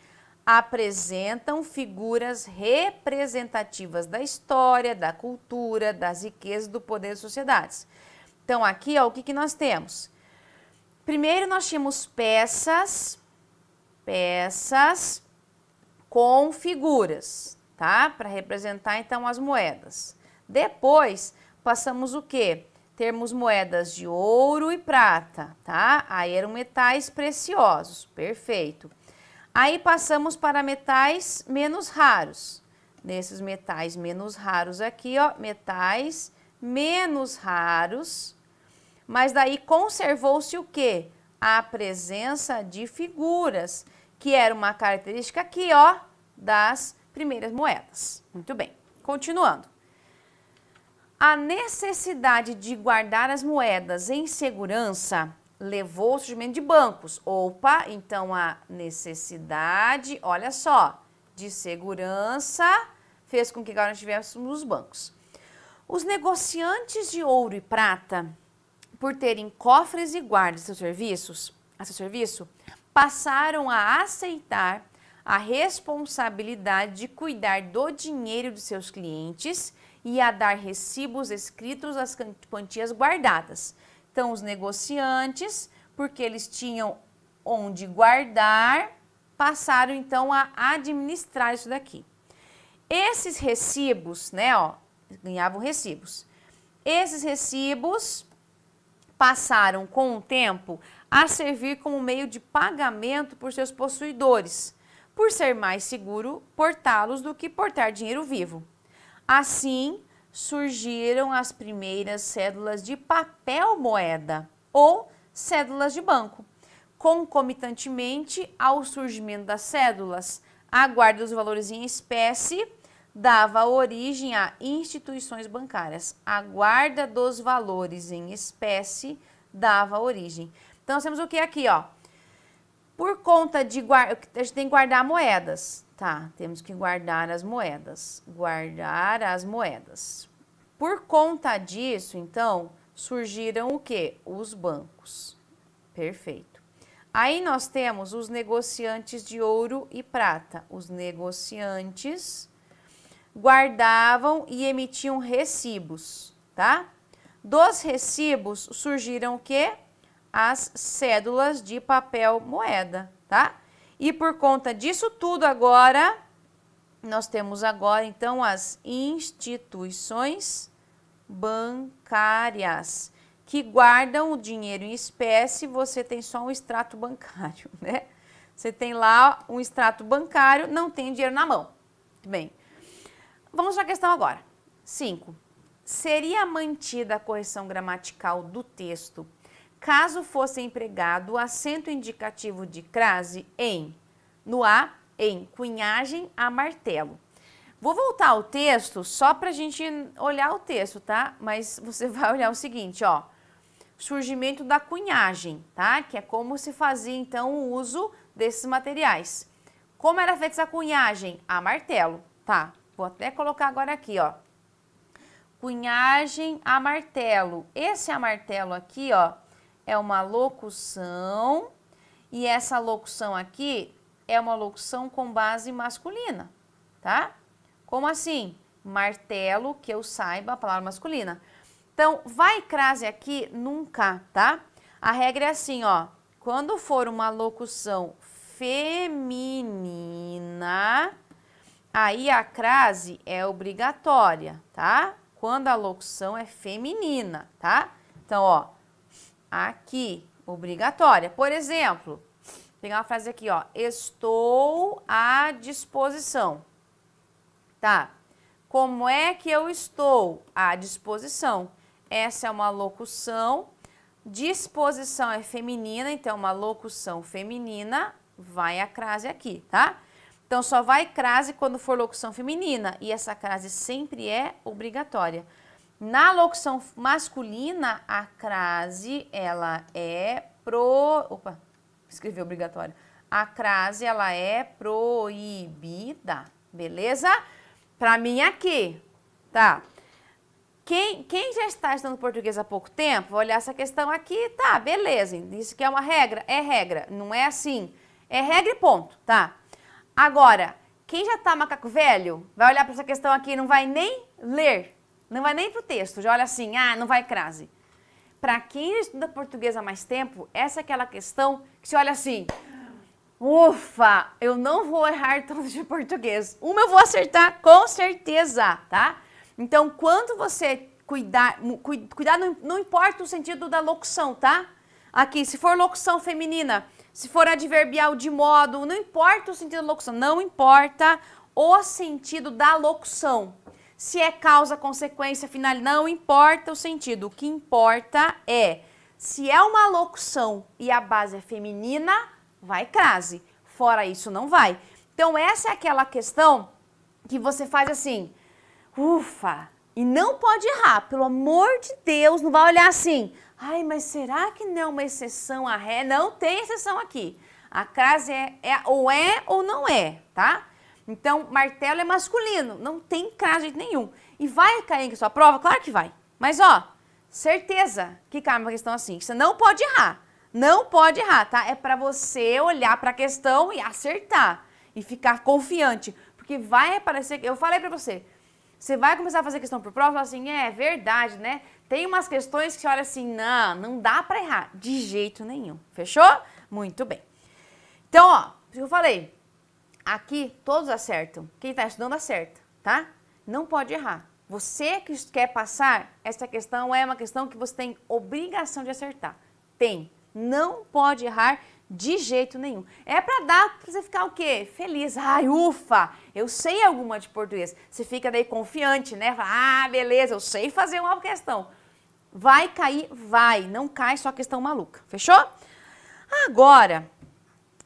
apresentam figuras representativas da história, da cultura, das riquezas do poder das sociedades. Então, aqui, ó, o que, que nós temos? Primeiro, nós tínhamos peças, peças com figuras, tá? Para representar, então, as moedas. Depois, passamos o que? Temos moedas de ouro e prata, tá? Aí eram metais preciosos, Perfeito. Aí passamos para metais menos raros. Nesses metais menos raros aqui, ó, metais menos raros. Mas daí conservou-se o quê? A presença de figuras, que era uma característica aqui, ó, das primeiras moedas. Muito bem. Continuando. A necessidade de guardar as moedas em segurança levou ao surgimento de bancos. Opa, então a necessidade, olha só, de segurança fez com que agora nós tivéssemos os bancos. Os negociantes de ouro e prata, por terem cofres e guardas seus serviços, a seu serviço, passaram a aceitar a responsabilidade de cuidar do dinheiro de seus clientes e a dar recibos escritos às quantias guardadas. Então, os negociantes, porque eles tinham onde guardar, passaram então a administrar isso daqui. Esses recibos, né, ó, ganhavam recibos. Esses recibos passaram com o tempo a servir como meio de pagamento por seus possuidores, por ser mais seguro portá-los do que portar dinheiro vivo. Assim, surgiram as primeiras cédulas de papel moeda ou cédulas de banco. Concomitantemente ao surgimento das cédulas, a guarda dos valores em espécie dava origem a instituições bancárias. A guarda dos valores em espécie dava origem. Então, nós temos o que aqui, ó? Por conta de guardar, a gente tem que guardar moedas. Tá, temos que guardar as moedas. Guardar as moedas. Por conta disso, então, surgiram o que? Os bancos. Perfeito. Aí nós temos os negociantes de ouro e prata. Os negociantes guardavam e emitiam recibos, tá? Dos recibos surgiram o que? As cédulas de papel moeda, tá? E por conta disso tudo agora, nós temos agora então as instituições bancárias que guardam o dinheiro em espécie, você tem só um extrato bancário, né? Você tem lá um extrato bancário, não tem dinheiro na mão. Muito bem. Vamos à questão agora. 5. Seria mantida a correção gramatical do texto caso fosse empregado o acento indicativo de crase em, no A, em cunhagem a martelo. Vou voltar ao texto só para a gente olhar o texto, tá? Mas você vai olhar o seguinte, ó. Surgimento da cunhagem, tá? Que é como se fazia então o uso desses materiais. Como era feita essa cunhagem? A martelo, tá? Vou até colocar agora aqui, ó. Cunhagem a martelo. Esse a martelo aqui, ó, é uma locução e essa locução aqui é uma locução com base masculina, tá? Como assim? Martelo, que eu saiba a palavra masculina. Então, vai crase aqui nunca, tá? A regra é assim, ó. Quando for uma locução feminina, aí a crase é obrigatória, tá? Quando a locução é feminina, tá? Então, ó, aqui, obrigatória. Por exemplo, pegar uma frase aqui, ó. Estou à disposição. Tá? Como é que eu estou à disposição? Essa é uma locução. Disposição é feminina, então uma locução feminina vai a crase aqui, tá? Então só vai crase quando for locução feminina e essa crase sempre é obrigatória. Na locução masculina, a crase, ela é pro... Opa, escrevi obrigatório. A crase, ela é proibida, beleza? Para mim aqui, tá? Quem, quem já está estudando português há pouco tempo, vou olhar essa questão aqui, tá, beleza. Isso que é uma regra? É regra, não é assim. É regra e ponto, tá? Agora, quem já tá macaco velho, vai olhar para essa questão aqui e não vai nem ler, não vai nem pro texto, já olha assim, ah, não vai crase. Para quem estuda português há mais tempo, essa é aquela questão que se olha assim, ufa, eu não vou errar tanto de português. Uma eu vou acertar com certeza, tá? Então, quando você cuidar, cuidar não, não importa o sentido da locução, tá? Aqui, se for locução feminina, se for adverbial de modo, não importa o sentido da locução, não importa o sentido da locução, se é causa, consequência, final, não importa o sentido. O que importa é se é uma locução e a base é feminina, vai crase. Fora isso, não vai. Então, essa é aquela questão que você faz assim, ufa, e não pode errar, pelo amor de Deus, não vai olhar assim, ai, mas será que não é uma exceção a ré? Não tem exceção aqui. A crase é, é ou é ou não é, tá? Então, martelo é masculino, não tem caso nenhum. E vai cair em sua prova? Claro que vai. Mas, ó, certeza que cai uma questão assim. você não pode errar. Não pode errar, tá? É para você olhar para a questão e acertar. E ficar confiante. Porque vai aparecer... Eu falei para você. Você vai começar a fazer questão por prova e fala assim, é, verdade, né? Tem umas questões que você olha assim, não, não dá para errar. De jeito nenhum. Fechou? Muito bem. Então, ó, eu falei, Aqui todos acertam. Quem está estudando acerta, tá? Não pode errar. Você que quer passar, essa questão é uma questão que você tem obrigação de acertar. Tem. Não pode errar de jeito nenhum. É para dar para você ficar o quê? Feliz. Ai, ufa! Eu sei alguma de português. Você fica daí confiante, né? Fala, ah, beleza, eu sei fazer uma questão. Vai cair? Vai. Não cai só questão maluca. Fechou? Agora,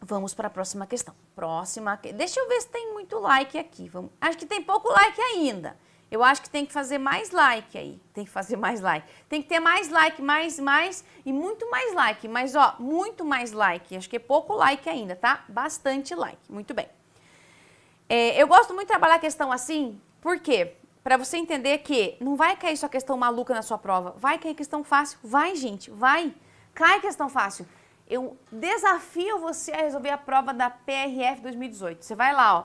vamos para a próxima questão próxima. Deixa eu ver se tem muito like aqui. Vamos... Acho que tem pouco like ainda. Eu acho que tem que fazer mais like aí. Tem que fazer mais like. Tem que ter mais like, mais, mais e muito mais like. Mas, ó, muito mais like. Acho que é pouco like ainda, tá? Bastante like. Muito bem. É, eu gosto muito de trabalhar a questão assim, por quê? Para você entender que não vai cair só questão maluca na sua prova. Vai cair questão fácil. Vai, gente, vai. Cai questão fácil. Eu desafio você a resolver a prova da PRF 2018. Você vai lá, ó.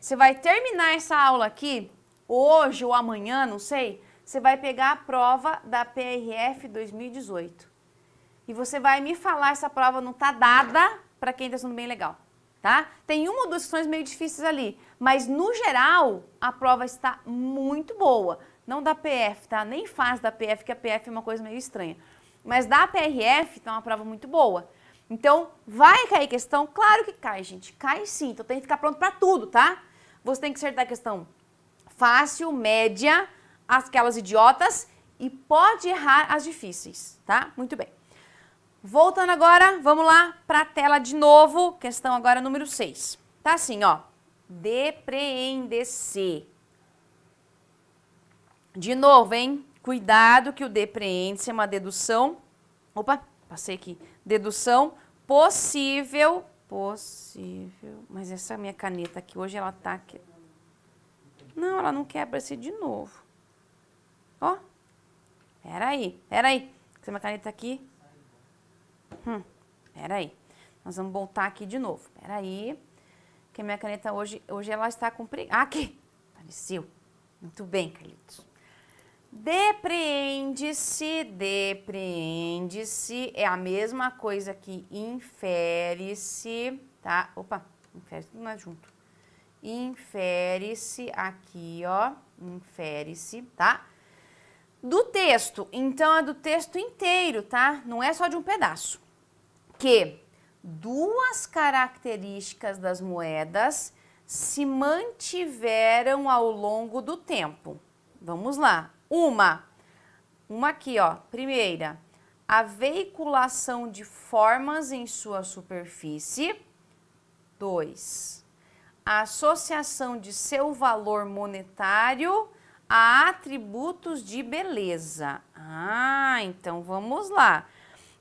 Você vai terminar essa aula aqui, hoje ou amanhã, não sei. Você vai pegar a prova da PRF 2018. E você vai me falar essa prova não tá dada para quem está sendo bem legal, tá? Tem uma ou duas questões meio difíceis ali, mas no geral a prova está muito boa. Não da PF, tá? Nem faz da PF, que a PF é uma coisa meio estranha. Mas da PRF está uma prova muito boa. Então, vai cair questão? Claro que cai, gente. Cai sim. Então tem que ficar pronto para tudo, tá? Você tem que acertar a questão fácil, média, aquelas idiotas e pode errar as difíceis, tá? Muito bem. Voltando agora, vamos lá para a tela de novo, questão agora número 6. Tá assim, ó. Depreender-se. De novo, hein? Cuidado que o depreende-se é uma dedução. Opa, passei aqui. Dedução possível, possível. Mas essa minha caneta aqui hoje, ela tá aqui. Não, ela não quebra-se de novo. Ó. Peraí, peraí. Essa minha caneta aqui. Hum, peraí. Nós vamos voltar aqui de novo. Peraí. Que a minha caneta hoje, hoje ela está com... Pre... Ah, aqui. Apareceu. Muito bem, Carlitos. Depreende-se, depreende-se, é a mesma coisa que infere-se, tá? Opa, infere tudo mais junto. Infere-se aqui, ó, infere-se, tá? Do texto, então é do texto inteiro, tá? Não é só de um pedaço. Que duas características das moedas se mantiveram ao longo do tempo. Vamos lá. Uma, uma aqui, ó, primeira, a veiculação de formas em sua superfície. Dois, a associação de seu valor monetário a atributos de beleza. Ah, então vamos lá.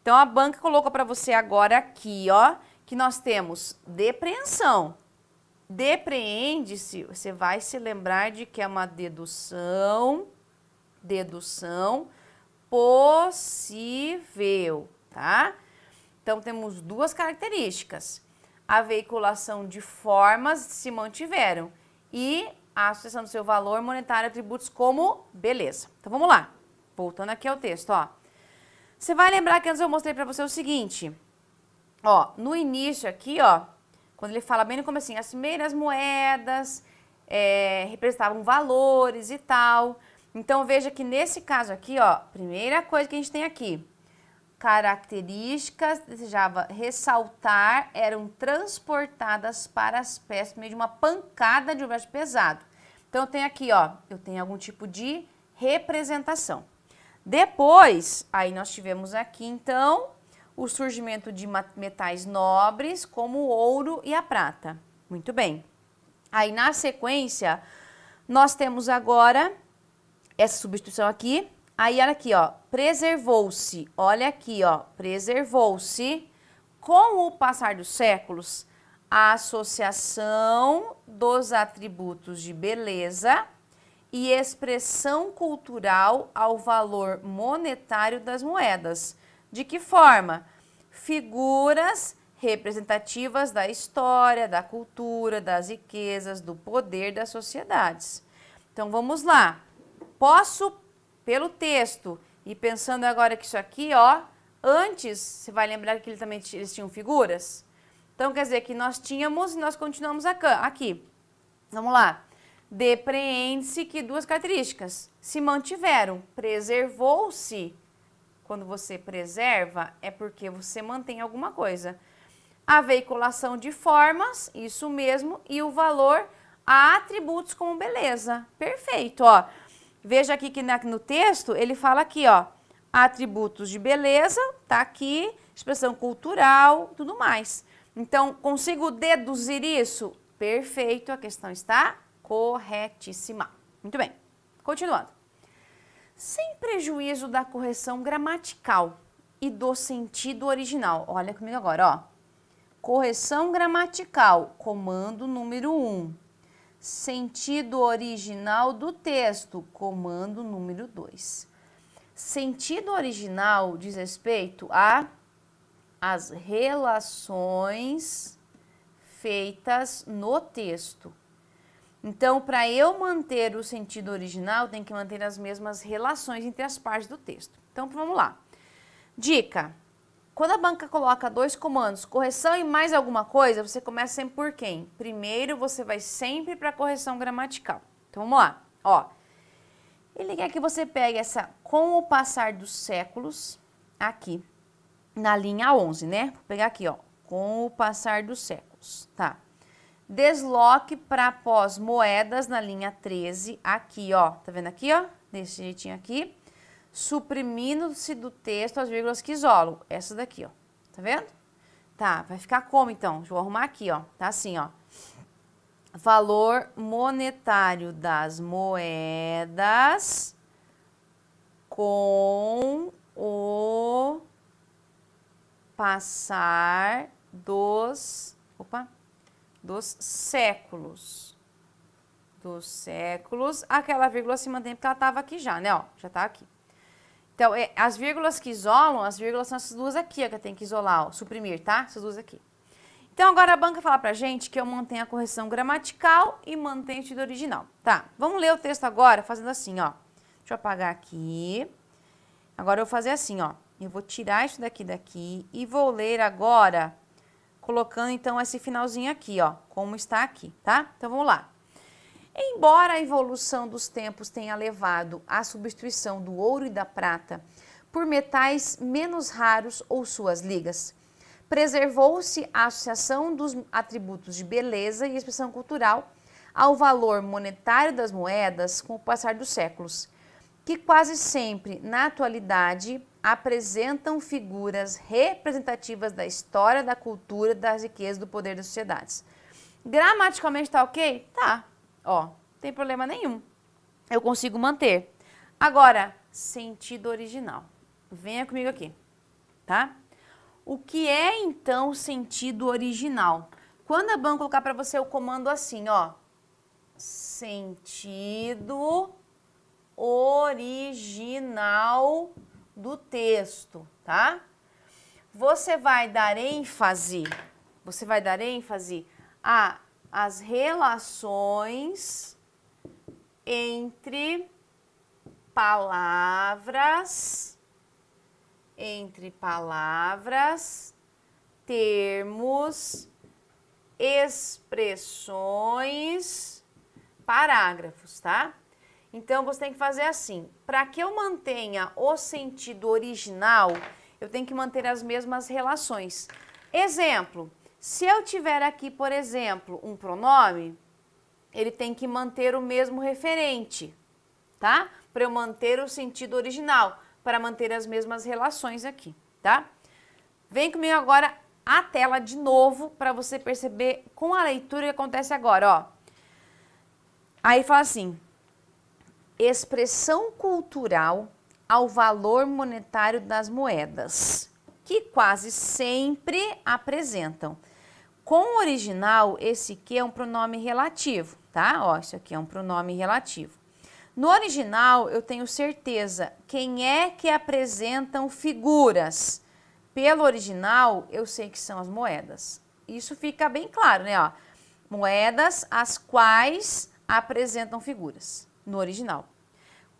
Então a banca colocou para você agora aqui, ó, que nós temos depreensão. Depreende-se, você vai se lembrar de que é uma dedução dedução possível, tá? Então temos duas características. A veiculação de formas se mantiveram e a associação do seu valor monetário atributos como beleza. Então vamos lá. Voltando aqui ao texto, ó. Você vai lembrar que antes eu mostrei para você o seguinte, ó, no início aqui, ó, quando ele fala bem no começo, assim, as primeiras moedas é, representavam valores e tal. Então, veja que nesse caso aqui, ó, primeira coisa que a gente tem aqui, características, desejava ressaltar, eram transportadas para as peças por meio de uma pancada de um objeto pesado. Então, eu tenho aqui, ó, eu tenho algum tipo de representação. Depois, aí nós tivemos aqui, então, o surgimento de metais nobres, como o ouro e a prata. Muito bem. Aí, na sequência, nós temos agora essa substituição aqui. Aí, olha aqui, ó, preservou-se, olha aqui, ó, preservou-se, com o passar dos séculos, a associação dos atributos de beleza e expressão cultural ao valor monetário das moedas. De que forma? Figuras representativas da história, da cultura, das riquezas, do poder das sociedades. Então vamos lá posso pelo texto. E pensando agora que isso aqui, ó, antes, você vai lembrar que ele também eles tinham figuras? Então, quer dizer que nós tínhamos e nós continuamos aqui. Vamos lá. Depreende-se que duas características se mantiveram. Preservou-se. Quando você preserva, é porque você mantém alguma coisa. A veiculação de formas, isso mesmo, e o valor a atributos como beleza. Perfeito, ó. Veja aqui que na, no texto ele fala aqui, ó, atributos de beleza, tá aqui, expressão cultural, tudo mais. Então, consigo deduzir isso? Perfeito, a questão está corretíssima. Muito bem, continuando. Sem prejuízo da correção gramatical e do sentido original. Olha comigo agora, ó. Correção gramatical, comando número 1. Um. Sentido original do texto, comando número 2. Sentido original diz respeito a as relações feitas no texto. Então, para eu manter o sentido original, tem que manter as mesmas relações entre as partes do texto. Então, vamos lá. Dica: quando a banca coloca dois comandos, correção e mais alguma coisa, você começa sempre por quem? Primeiro você vai sempre para a correção gramatical. Então vamos lá, ó. Ele quer que você pegue essa com o passar dos séculos aqui na linha 11, né? Vou pegar aqui, ó, com o passar dos séculos, tá? Desloque para pós moedas na linha 13 aqui, ó. Tá vendo aqui, ó? Desse jeitinho aqui suprimindo-se do texto as vírgulas que isolam. Essa daqui, ó. Tá vendo? Tá, vai ficar como então? Deixa eu arrumar aqui, ó. Tá assim, ó. Valor monetário das moedas com o passar dos, opa, dos séculos. Dos séculos. Aquela vírgula se mantém porque ela estava aqui já, né? Ó, já tá aqui. Então, é, as vírgulas que isolam, as vírgulas são essas duas aqui ó, que eu tenho que isolar, ó, suprimir, tá? Essas duas aqui. Então, agora a banca fala pra gente que eu mantenho a correção gramatical e mantenho o título original. Tá, vamos ler o texto agora fazendo assim, ó. Deixa eu apagar aqui. Agora eu vou fazer assim, ó. Eu vou tirar isso daqui daqui e vou ler agora colocando então esse finalzinho aqui, ó, como está aqui, tá? Então vamos lá. Embora a evolução dos tempos tenha levado à substituição do ouro e da prata por metais menos raros ou suas ligas, preservou-se a associação dos atributos de beleza e expressão cultural ao valor monetário das moedas com o passar dos séculos, que quase sempre, na atualidade, apresentam figuras representativas da história, da cultura, das riquezas, do poder das sociedades. Gramaticalmente tá ok? Tá, Ó, tem problema nenhum. Eu consigo manter. Agora, sentido original. Venha comigo aqui, tá? O que é então o sentido original? Quando a Ban colocar para você o comando assim, ó, sentido original do texto, tá? Você vai dar ênfase, você vai dar ênfase a as relações entre palavras, entre palavras, termos, expressões, parágrafos, tá? Então, você tem que fazer assim. Para que eu mantenha o sentido original, eu tenho que manter as mesmas relações. Exemplo, se eu tiver aqui, por exemplo, um pronome, ele tem que manter o mesmo referente, tá? Para eu manter o sentido original, para manter as mesmas relações aqui, tá? Vem comigo agora a tela de novo para você perceber com a leitura o que acontece agora, ó. Aí fala assim: expressão cultural ao valor monetário das moedas, que quase sempre apresentam com o original, esse que é um pronome relativo, tá? Ó, isso aqui é um pronome relativo. No original, eu tenho certeza quem é que apresentam figuras. Pelo original, eu sei que são as moedas. Isso fica bem claro, né? Ó, moedas as quais apresentam figuras no original.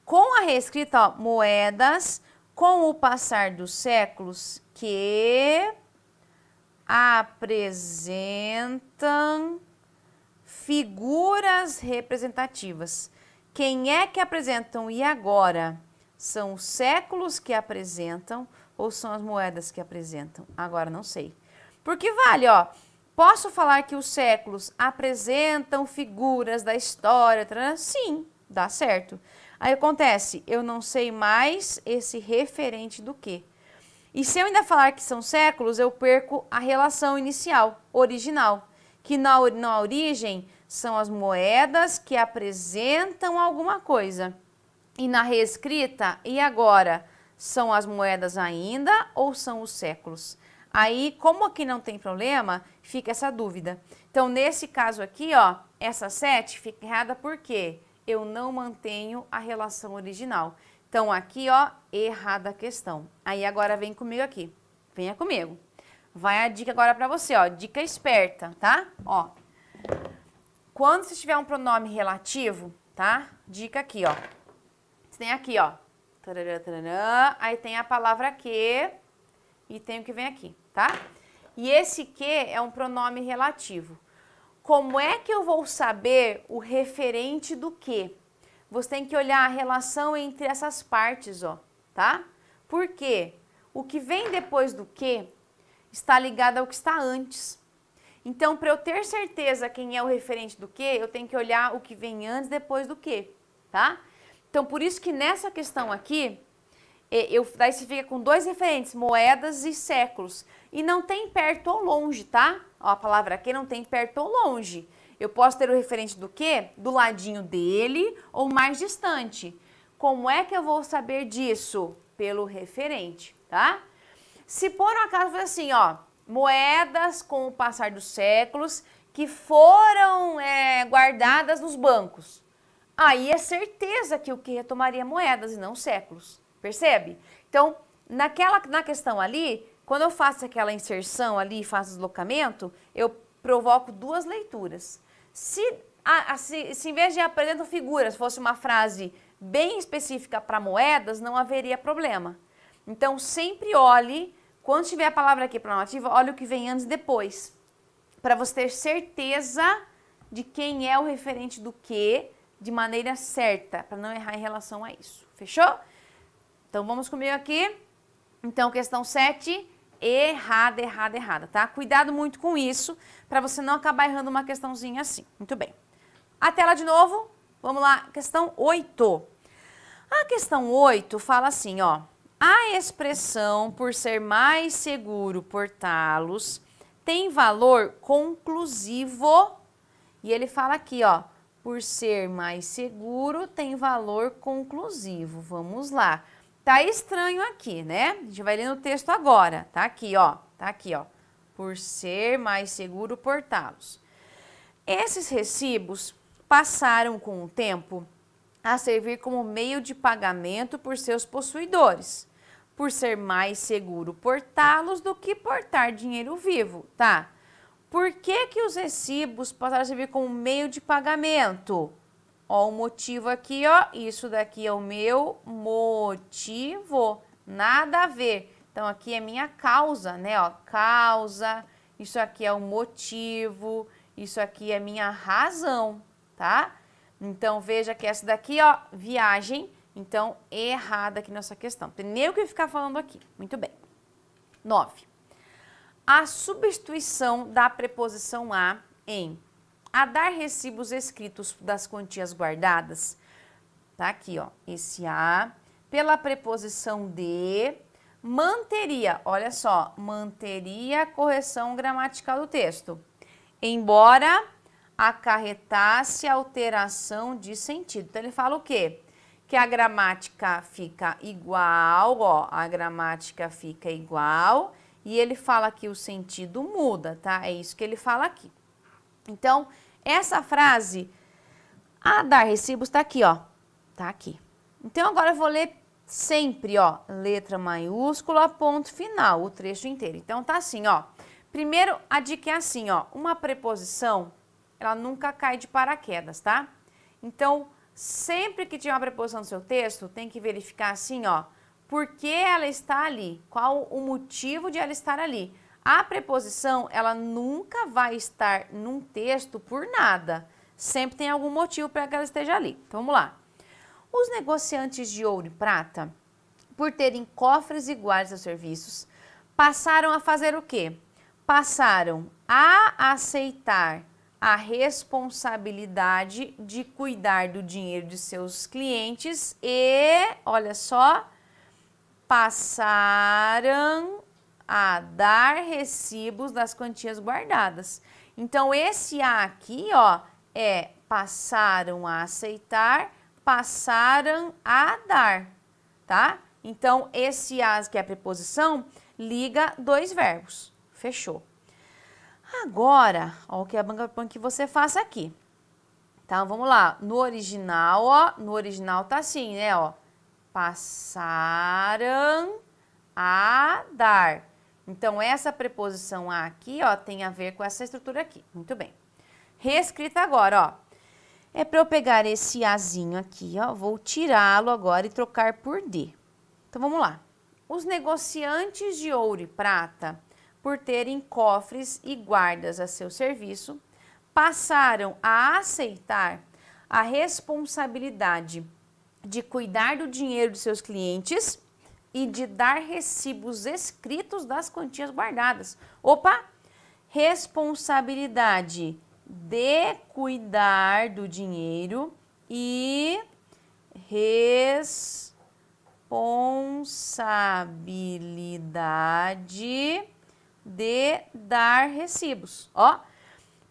Com a reescrita, ó, moedas com o passar dos séculos que apresentam figuras representativas. Quem é que apresentam e agora? São os séculos que apresentam ou são as moedas que apresentam? Agora não sei. Porque vale, ó. Posso falar que os séculos apresentam figuras da história? Sim, dá certo. Aí acontece, eu não sei mais esse referente do que. E se eu ainda falar que são séculos, eu perco a relação inicial, original, que na, na origem são as moedas que apresentam alguma coisa. E na reescrita, e agora? São as moedas ainda ou são os séculos? Aí, como aqui não tem problema, fica essa dúvida. Então, nesse caso aqui, ó, essa 7 fica errada porque eu não mantenho a relação original. Então, aqui, ó, errada a questão. Aí, agora vem comigo aqui. Venha comigo. Vai a dica agora pra você, ó. Dica esperta, tá? Ó. Quando você tiver um pronome relativo, tá? Dica aqui, ó. Você tem aqui, ó. aí tem a palavra que e tem o que vem aqui, tá? E esse que é um pronome relativo. Como é que eu vou saber o referente do que? você tem que olhar a relação entre essas partes, ó, tá? Porque o que vem depois do que está ligado ao que está antes. Então, para eu ter certeza quem é o referente do que, eu tenho que olhar o que vem antes depois do que, tá? Então, por isso que nessa questão aqui, é, eu, daí você fica com dois referentes, moedas e séculos. E não tem perto ou longe, tá? Ó, a palavra aqui não tem perto ou longe. Eu posso ter o referente do quê? Do ladinho dele ou mais distante. Como é que eu vou saber disso? Pelo referente, tá? Se por um acaso fosse assim, ó, moedas com o passar dos séculos que foram é, guardadas nos bancos, aí é certeza que o que retomaria moedas e não séculos, percebe? Então, naquela, na questão ali, quando eu faço aquela inserção ali, e faço deslocamento, eu provoco duas leituras. Se, a, a, se, se em vez de apresentar figuras fosse uma frase bem específica para moedas, não haveria problema. Então, sempre olhe, quando tiver a palavra aqui pronomativa olhe o que vem antes e depois, para você ter certeza de quem é o referente do que de maneira certa, para não errar em relação a isso. Fechou? Então, vamos comigo aqui. Então, questão 7 errada, errada, errada, tá? Cuidado muito com isso para você não acabar errando uma questãozinha assim. Muito bem. A tela de novo. Vamos lá, questão 8. A questão 8 fala assim, ó. A expressão por ser mais seguro portá-los tem valor conclusivo. E ele fala aqui, ó, por ser mais seguro tem valor conclusivo. Vamos lá. Tá estranho aqui, né? A gente vai ler no texto agora. Tá aqui, ó. Tá aqui, ó. Por ser mais seguro portá-los. Esses recibos passaram com o tempo a servir como meio de pagamento por seus possuidores, por ser mais seguro portá-los do que portar dinheiro vivo, tá? Por que, que os recibos passaram a servir como meio de pagamento? Ó, o motivo aqui, ó, isso daqui é o meu motivo, nada a ver. Então, aqui é minha causa, né, ó, causa, isso aqui é o motivo, isso aqui é minha razão, tá? Então, veja que essa daqui, ó, viagem, então, errada aqui nessa questão. Tem nem o que ficar falando aqui. Muito bem. 9. A substituição da preposição a em a dar recibos escritos das quantias guardadas, tá aqui, ó, esse A, pela preposição de, manteria, olha só, manteria a correção gramatical do texto, embora acarretasse alteração de sentido. Então, ele fala o quê? Que a gramática fica igual, ó, a gramática fica igual, e ele fala que o sentido muda, tá? É isso que ele fala aqui. Então, essa frase, a dar recibos, está aqui, ó. está aqui. Então, agora eu vou ler sempre, ó, letra maiúscula, ponto final, o trecho inteiro. Então, tá assim, ó. Primeiro, a dica é assim, ó. Uma preposição, ela nunca cai de paraquedas, tá? Então, sempre que tiver uma preposição no seu texto, tem que verificar assim, ó. Por que ela está ali? Qual o motivo de ela estar ali? A preposição, ela nunca vai estar num texto por nada. Sempre tem algum motivo para que ela esteja ali. Então, vamos lá. Os negociantes de ouro e prata, por terem cofres iguais aos serviços, passaram a fazer o quê? Passaram a aceitar a responsabilidade de cuidar do dinheiro de seus clientes e, olha só, passaram a dar recibos das quantias guardadas. Então, esse A aqui, ó, é passaram a aceitar, passaram a dar, tá? Então, esse a que é a preposição, liga dois verbos. Fechou. Agora, ó, o que a banca propõe que você faça aqui. Então, vamos lá. No original, ó, no original tá assim, né, ó. Passaram a dar. Então, essa preposição a aqui, ó, tem a ver com essa estrutura aqui. Muito bem. Reescrita agora, ó. É para eu pegar esse azinho aqui, ó, vou tirá-lo agora e trocar por D. Então, vamos lá. Os negociantes de ouro e prata, por terem cofres e guardas a seu serviço, passaram a aceitar a responsabilidade de cuidar do dinheiro de seus clientes e de dar recibos escritos das quantias guardadas. Opa! Responsabilidade de cuidar do dinheiro e responsabilidade de dar recibos. Ó,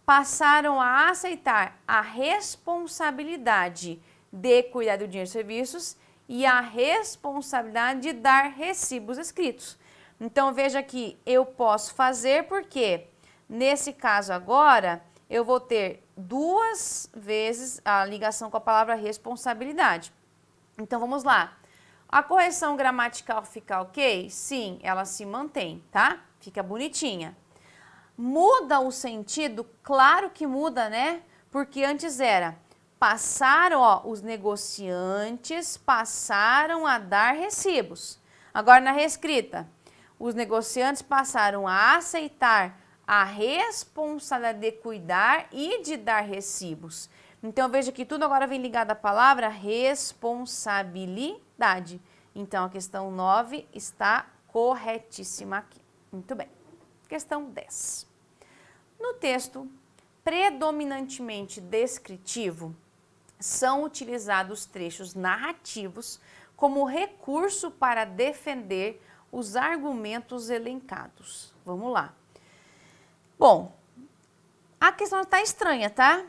passaram a aceitar a responsabilidade de cuidar do dinheiro e serviços e a responsabilidade de dar recibos escritos. Então veja que eu posso fazer porque nesse caso agora eu vou ter duas vezes a ligação com a palavra responsabilidade. Então vamos lá. A correção gramatical fica ok? Sim, ela se mantém, tá? Fica bonitinha. Muda o sentido? Claro que muda, né? Porque antes era passaram, ó, os negociantes passaram a dar recibos. Agora na reescrita, os negociantes passaram a aceitar a responsabilidade de cuidar e de dar recibos. Então veja que tudo agora vem ligado à palavra responsabilidade. Então a questão 9 está corretíssima aqui. Muito bem. Questão 10. No texto predominantemente descritivo, são utilizados trechos narrativos como recurso para defender os argumentos elencados. Vamos lá. Bom, a questão está estranha, tá?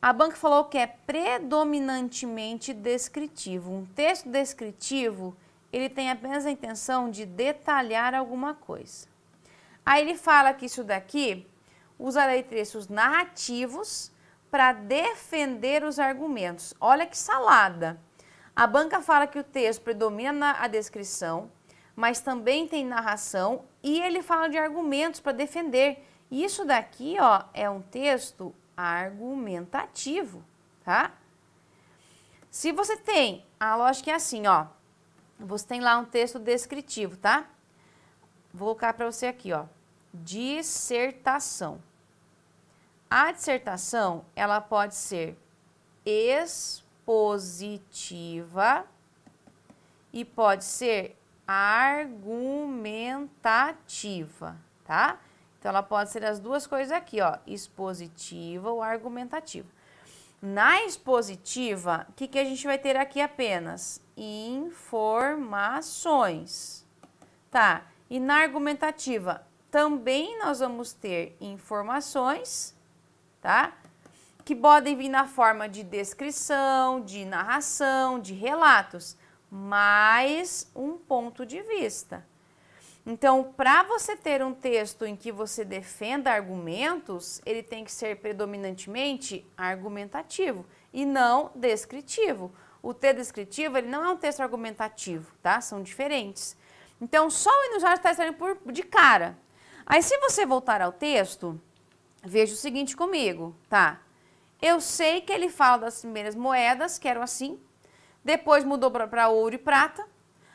A banca falou que é predominantemente descritivo. Um texto descritivo, ele tem apenas a intenção de detalhar alguma coisa. Aí ele fala que isso daqui usarei trechos narrativos para defender os argumentos. Olha que salada! A banca fala que o texto predomina a descrição, mas também tem narração e ele fala de argumentos para defender. Isso daqui, ó, é um texto argumentativo, tá? Se você tem, a lógica é assim, ó. Você tem lá um texto descritivo, tá? Vou colocar para você aqui, ó. Dissertação. A dissertação, ela pode ser expositiva e pode ser argumentativa, tá? Então, ela pode ser as duas coisas aqui, ó, expositiva ou argumentativa. Na expositiva, o que, que a gente vai ter aqui apenas? Informações, tá? E na argumentativa, também nós vamos ter informações tá? Que podem vir na forma de descrição, de narração, de relatos, mais um ponto de vista. Então, para você ter um texto em que você defenda argumentos, ele tem que ser predominantemente argumentativo e não descritivo. O texto descritivo, ele não é um texto argumentativo, tá? São diferentes. Então, só o inusual está estranho por, de cara. Aí, se você voltar ao texto, Veja o seguinte comigo, tá? Eu sei que ele fala das primeiras moedas, que eram assim, depois mudou para ouro e prata,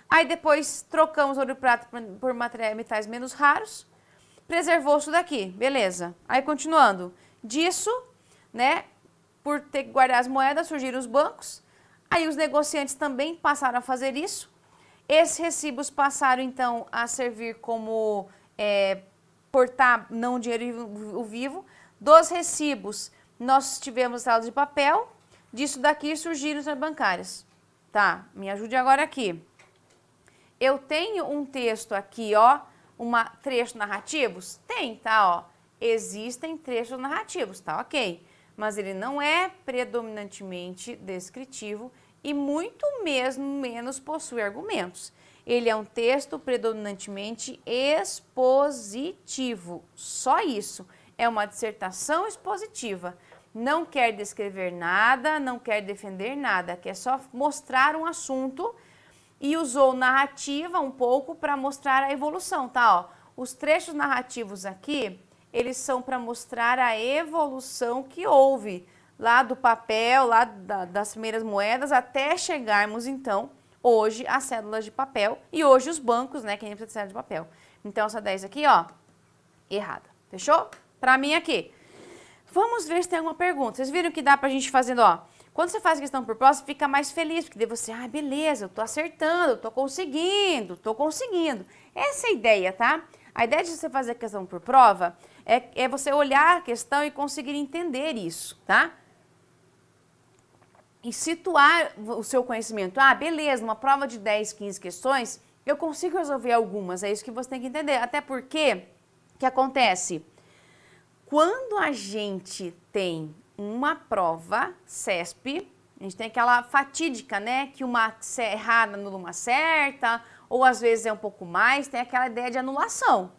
aí depois trocamos ouro e prata por, por materiais metais menos raros, preservou isso daqui, beleza. Aí continuando, disso, né, por ter que guardar as moedas, surgiram os bancos, aí os negociantes também passaram a fazer isso, esses recibos passaram então a servir como é, portar não dinheiro vivo. Dos recibos, nós tivemos saldo de papel, disso daqui surgiram os bancários. Tá, me ajude agora aqui. Eu tenho um texto aqui, ó, uma trecho narrativos? Tem, tá, ó. Existem trechos narrativos, tá ok. Mas ele não é predominantemente descritivo e muito mesmo menos possui argumentos. Ele é um texto predominantemente expositivo. Só isso. É uma dissertação expositiva. Não quer descrever nada, não quer defender nada, quer só mostrar um assunto e usou narrativa um pouco para mostrar a evolução, tá? Ó, os trechos narrativos aqui, eles são para mostrar a evolução que houve lá do papel, lá da, das primeiras moedas, até chegarmos então hoje as cédulas de papel e hoje os bancos, né, que nem precisa de cédula de papel. Então, essa 10 aqui, ó, errada. Fechou? Pra mim aqui. Vamos ver se tem alguma pergunta. Vocês viram que dá pra gente fazendo, ó, quando você faz questão por próximo, fica mais feliz, porque daí você, ah, beleza, eu tô acertando, eu tô conseguindo, tô conseguindo. Essa é a ideia, tá? A ideia de você fazer questão por prova é, é você olhar a questão e conseguir entender isso, tá? e situar o seu conhecimento. Ah, beleza, uma prova de 10, 15 questões, eu consigo resolver algumas, é isso que você tem que entender. Até porque, o que acontece? Quando a gente tem uma prova CESP, a gente tem aquela fatídica, né? Que uma é errada anula uma certa, ou às vezes é um pouco mais, tem aquela ideia de anulação.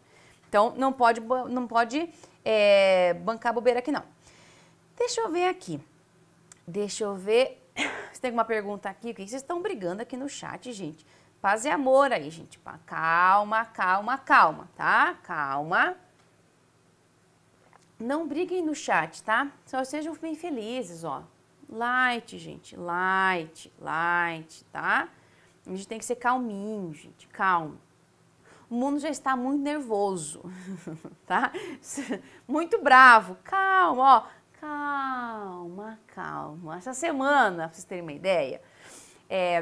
Então, não pode, não pode é, bancar bobeira aqui, não. Deixa eu ver aqui. Deixa eu ver. Se tem uma pergunta aqui, o que vocês estão brigando aqui no chat, gente? Paz e amor aí, gente. Calma, calma, calma, tá? Calma. Não briguem no chat, tá? Só sejam bem felizes, ó. Light, gente. Light, light, tá? A gente tem que ser calminho, gente. Calmo. O mundo já está muito nervoso, tá? Muito bravo. Calma, ó. Calma, calma. Essa semana, pra vocês terem uma ideia, é,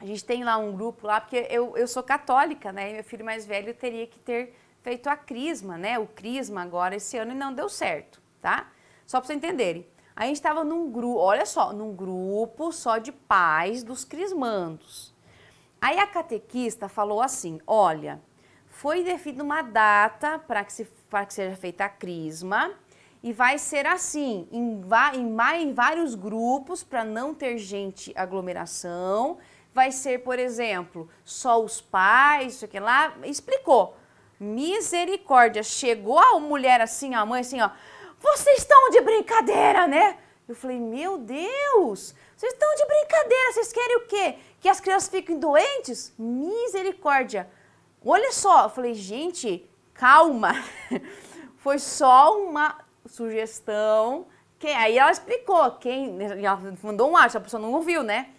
a gente tem lá um grupo lá, porque eu, eu sou católica, né? E meu filho mais velho teria que ter feito a crisma, né? O crisma agora esse ano e não deu certo, tá? Só para vocês entenderem. A gente estava num grupo, olha só, num grupo só de pais dos crismandos. Aí a catequista falou assim: olha, foi definida uma data para que, se, que seja feita a crisma e vai ser assim, em, em, mais, vários grupos, para não ter gente aglomeração. Vai ser, por exemplo, só os pais, isso aqui lá. Explicou. Misericórdia. Chegou a mulher assim, a mãe assim, ó. Vocês estão de brincadeira, né? Eu falei, meu Deus, vocês estão de brincadeira, vocês querem o quê? Que as crianças fiquem doentes? Misericórdia. Olha só, eu falei, gente, calma. Foi só uma sugestão. Quem, aí ela explicou, quem, ela mandou um áudio, a pessoa não ouviu, né?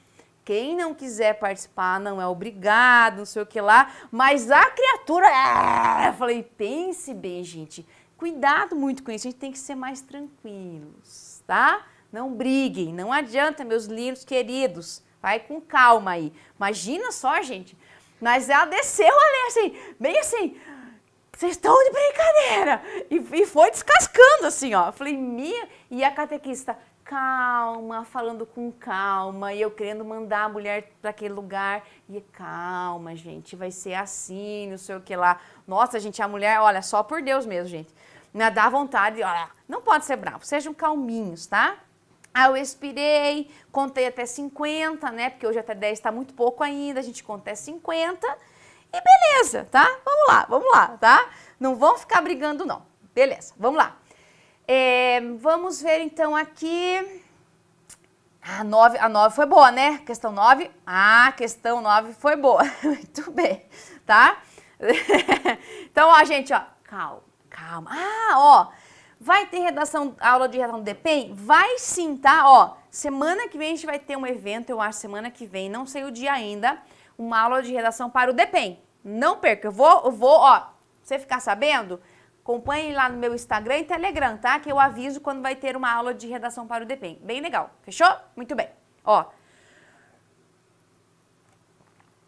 Quem não quiser participar não é obrigado, não sei o que lá. Mas a criatura, é, eu falei, pense bem, gente. Cuidado muito com isso, a gente tem que ser mais tranquilos, tá? Não briguem, não adianta, meus lindos queridos. Vai com calma aí. Imagina só, gente. Mas ela desceu ali, assim, bem assim, vocês estão de brincadeira! E, e, foi descascando assim, ó. Falei, minha. E a catequista, calma, falando com calma, e eu querendo mandar a mulher para aquele lugar. E calma, gente, vai ser assim, não sei o que lá. Nossa, gente, a mulher, olha, só por Deus mesmo, gente. me né, dá vontade, olha, não pode ser bravo, sejam calminhos, tá? Aí ah, eu expirei, contei até 50, né? Porque hoje até 10 está muito pouco ainda, a gente conta até 50 e beleza, tá? Vamos lá, vamos lá, tá? Não vão ficar brigando, não. Beleza, vamos lá. É, vamos ver então aqui. A 9, a foi boa, né? Questão 9. Ah, questão 9 foi boa. Muito bem, tá? então, ó, gente, ó, calma, calma. Ah, ó, vai ter redação, aula de redação do DPEM? Vai sim, tá? Ó, semana que vem a gente vai ter um evento, eu acho, semana que vem, não sei o dia ainda uma aula de redação para o DEPEN. Não perca, eu vou, eu vou, ó, você ficar sabendo, acompanhe lá no meu Instagram e Telegram, tá? Que eu aviso quando vai ter uma aula de redação para o DEPEN. Bem legal, fechou? Muito bem, ó.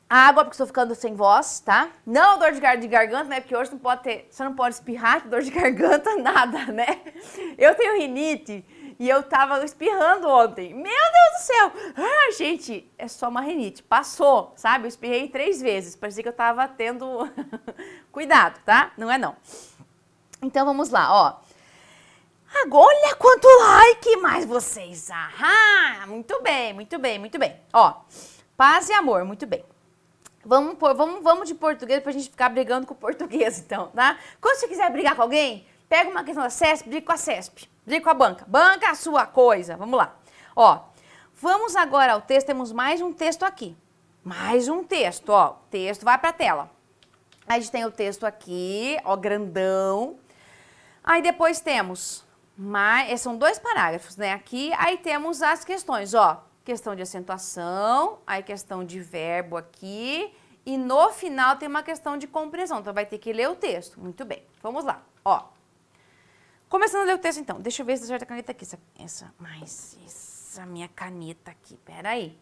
Água, porque estou ficando sem voz, tá? Não dor de, gar de garganta, né? Porque hoje não pode ter, você não pode espirrar, dor de garganta, nada, né? Eu tenho rinite, e eu tava espirrando ontem. Meu Deus do céu! Ah, gente, é só uma rinite. Passou, sabe? Eu espirrei três vezes. Parecia que eu tava tendo cuidado, tá? Não é não. Então vamos lá, ó. Agora, olha quanto like mais vocês. Ah, muito bem, muito bem, muito bem. Ó, paz e amor, muito bem. Vamos, por, vamos, vamos de português pra gente ficar brigando com o português, então, tá? Quando você quiser brigar com alguém, pega uma questão da CESP, briga com a CESP. Vem com a banca. Banca é a sua coisa. Vamos lá. Ó, vamos agora ao texto. Temos mais um texto aqui. Mais um texto, ó. texto vai pra tela. Aí a gente tem o texto aqui, ó, grandão. Aí depois temos, mais, eh, são dois parágrafos, né? Aqui, aí temos as questões, ó. Questão de acentuação, aí questão de verbo aqui. E no final tem uma questão de compreensão, então vai ter que ler o texto. Muito bem, vamos lá, ó. Começando a ler o texto, então. Deixa eu ver se acerta a caneta aqui. Essa, essa, mas essa minha caneta aqui. Peraí.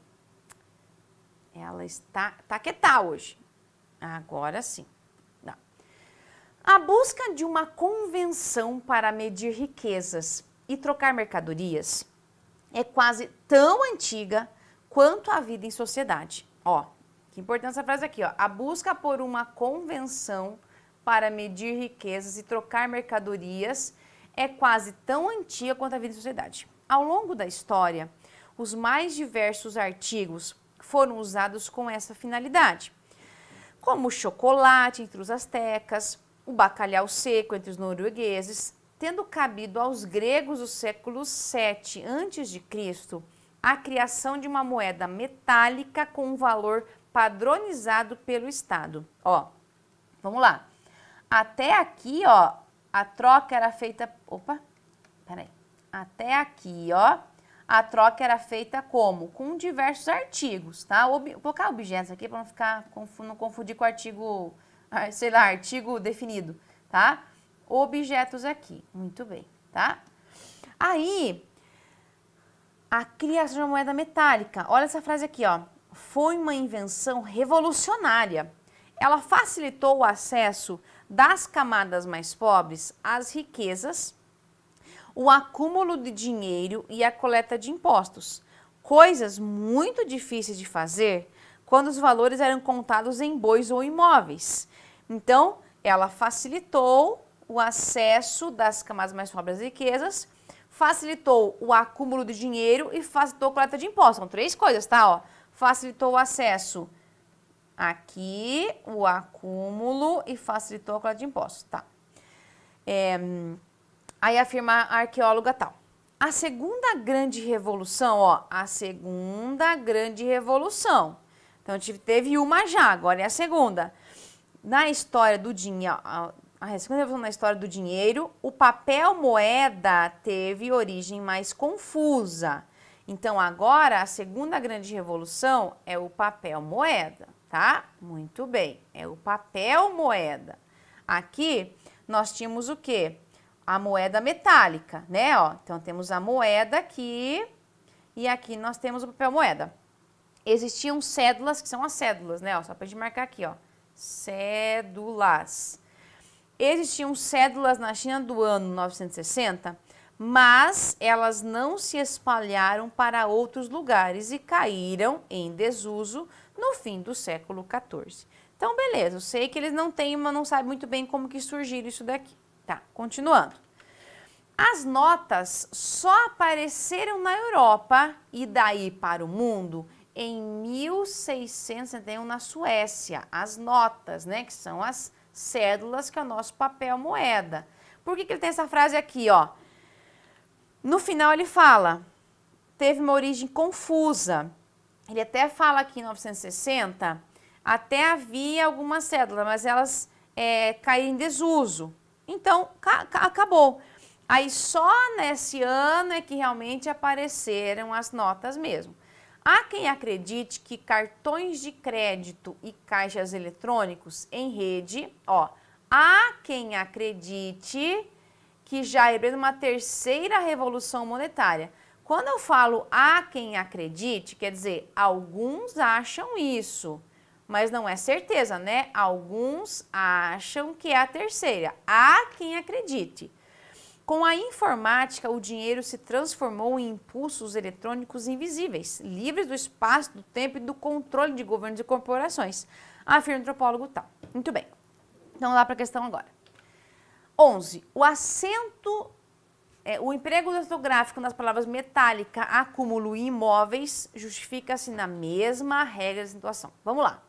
Ela está... Tá que tá hoje. Agora sim. A busca de uma convenção para medir riquezas e trocar mercadorias é quase tão antiga quanto a vida em sociedade. Ó, que importante essa frase aqui, ó. A busca por uma convenção para medir riquezas e trocar mercadorias é quase tão antiga quanto a vida em sociedade. Ao longo da história, os mais diversos artigos foram usados com essa finalidade, como o chocolate entre os astecas, o bacalhau seco entre os noruegueses, tendo cabido aos gregos do século 7 a.C. a criação de uma moeda metálica com um valor padronizado pelo Estado. Ó, vamos lá. Até aqui, ó, a troca era feita, opa, peraí, até aqui, ó. A troca era feita como? Com diversos artigos, tá? Ob, vou colocar objetos aqui para não ficar, não confundir com artigo, sei lá, artigo definido, tá? Objetos aqui, muito bem, tá? Aí, a criação de uma moeda metálica. Olha essa frase aqui, ó. Foi uma invenção revolucionária. Ela facilitou o acesso das camadas mais pobres as riquezas, o acúmulo de dinheiro e a coleta de impostos, coisas muito difíceis de fazer quando os valores eram contados em bois ou imóveis. Então, ela facilitou o acesso das camadas mais pobres às riquezas, facilitou o acúmulo de dinheiro e facilitou a coleta de impostos. São três coisas, tá? Ó, facilitou o acesso Aqui, o acúmulo e facilitou a coleta de impostos, tá? É, aí afirma a arqueóloga tal. A segunda grande revolução, ó, a segunda grande revolução. Então, teve uma já, agora é a segunda. Na história do dinheiro, a, a segunda revolução na história do dinheiro, o papel moeda teve origem mais confusa. Então, agora, a segunda grande revolução é o papel moeda tá? Muito bem, é o papel moeda. Aqui nós tínhamos o quê? A moeda metálica, né? Ó, então temos a moeda aqui e aqui nós temos o papel moeda. Existiam cédulas, que são as cédulas, né? Ó, só pra gente marcar aqui, ó. Cédulas. Existiam cédulas na China do ano 960 mas elas não se espalharam para outros lugares e caíram em desuso no fim do século XIV. Então, beleza, eu sei que eles não têm, mas não sabem muito bem como que surgiu isso daqui. Tá, continuando. As notas só apareceram na Europa e daí para o mundo em 1671 na Suécia. As notas, né, que são as cédulas que é o nosso papel moeda. Por que, que ele tem essa frase aqui, ó? No final ele fala, teve uma origem confusa ele até fala aqui em 960, até havia algumas cédulas, mas elas é, caíram em desuso. Então, acabou. Aí só nesse ano é que realmente apareceram as notas mesmo. Há quem acredite que cartões de crédito e caixas eletrônicos em rede, ó, há quem acredite que já é uma terceira revolução monetária. Quando eu falo há quem acredite, quer dizer, alguns acham isso, mas não é certeza, né? Alguns acham que é a terceira. Há quem acredite. Com a informática, o dinheiro se transformou em impulsos eletrônicos invisíveis, livres do espaço, do tempo e do controle de governos e corporações, afirma o antropólogo tal. Muito bem. Então, lá para a questão agora. 11. O assento é, o emprego ortográfico nas palavras metálica, acúmulo e imóveis justifica-se na mesma regra de situação. Vamos lá.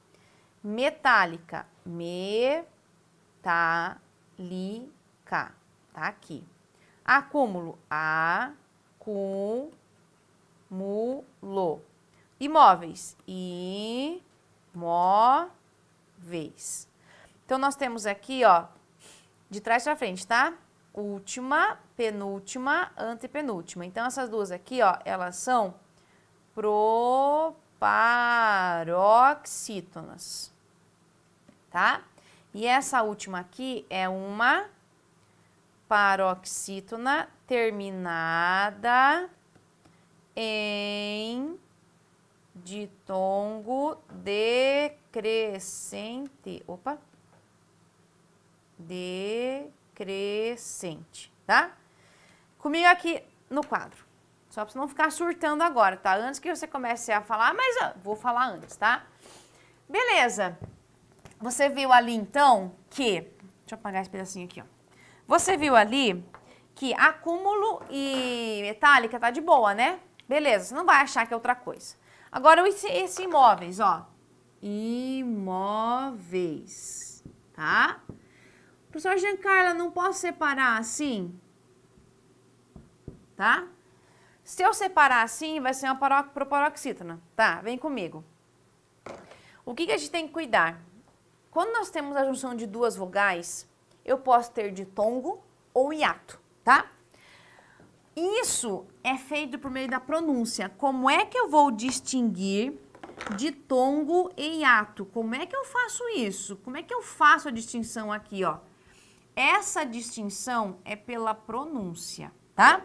Metálica, metálica, tá aqui. Acúmulo, acúmulo. Imóveis, imóveis. Então, nós temos aqui, ó, de trás para frente, tá? Última penúltima, antepenúltima. Então, essas duas aqui, ó, elas são proparoxítonas, tá? E essa última aqui é uma paroxítona terminada em ditongo decrescente. Opa! Decrescente, tá? Comigo aqui no quadro. Só para você não ficar surtando agora, tá? Antes que você comece a falar, mas eu vou falar antes, tá? Beleza. Você viu ali, então, que... Deixa eu apagar esse pedacinho aqui, ó. Você viu ali que acúmulo e metálica tá de boa, né? Beleza, você não vai achar que é outra coisa. Agora, esse, esse imóveis, ó. Imóveis, tá? Professor Carla, não posso separar assim? tá? Se eu separar assim, vai ser uma paro proparoxítona, tá? Vem comigo. O que, que a gente tem que cuidar? Quando nós temos a junção de duas vogais, eu posso ter de tongo ou hiato, tá? Isso é feito por meio da pronúncia. Como é que eu vou distinguir de tongo e hiato? Como é que eu faço isso? Como é que eu faço a distinção aqui, ó? Essa distinção é pela pronúncia, tá?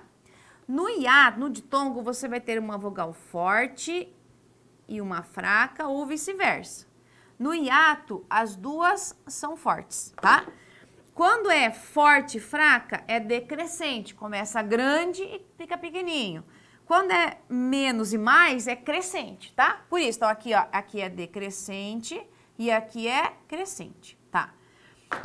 No iá, no ditongo, você vai ter uma vogal forte e uma fraca ou vice-versa. No hiato, as duas são fortes, tá? Quando é forte e fraca, é decrescente, começa grande e fica pequenininho. Quando é menos e mais, é crescente, tá? Por isso, então aqui, ó, aqui é decrescente e aqui é crescente, tá?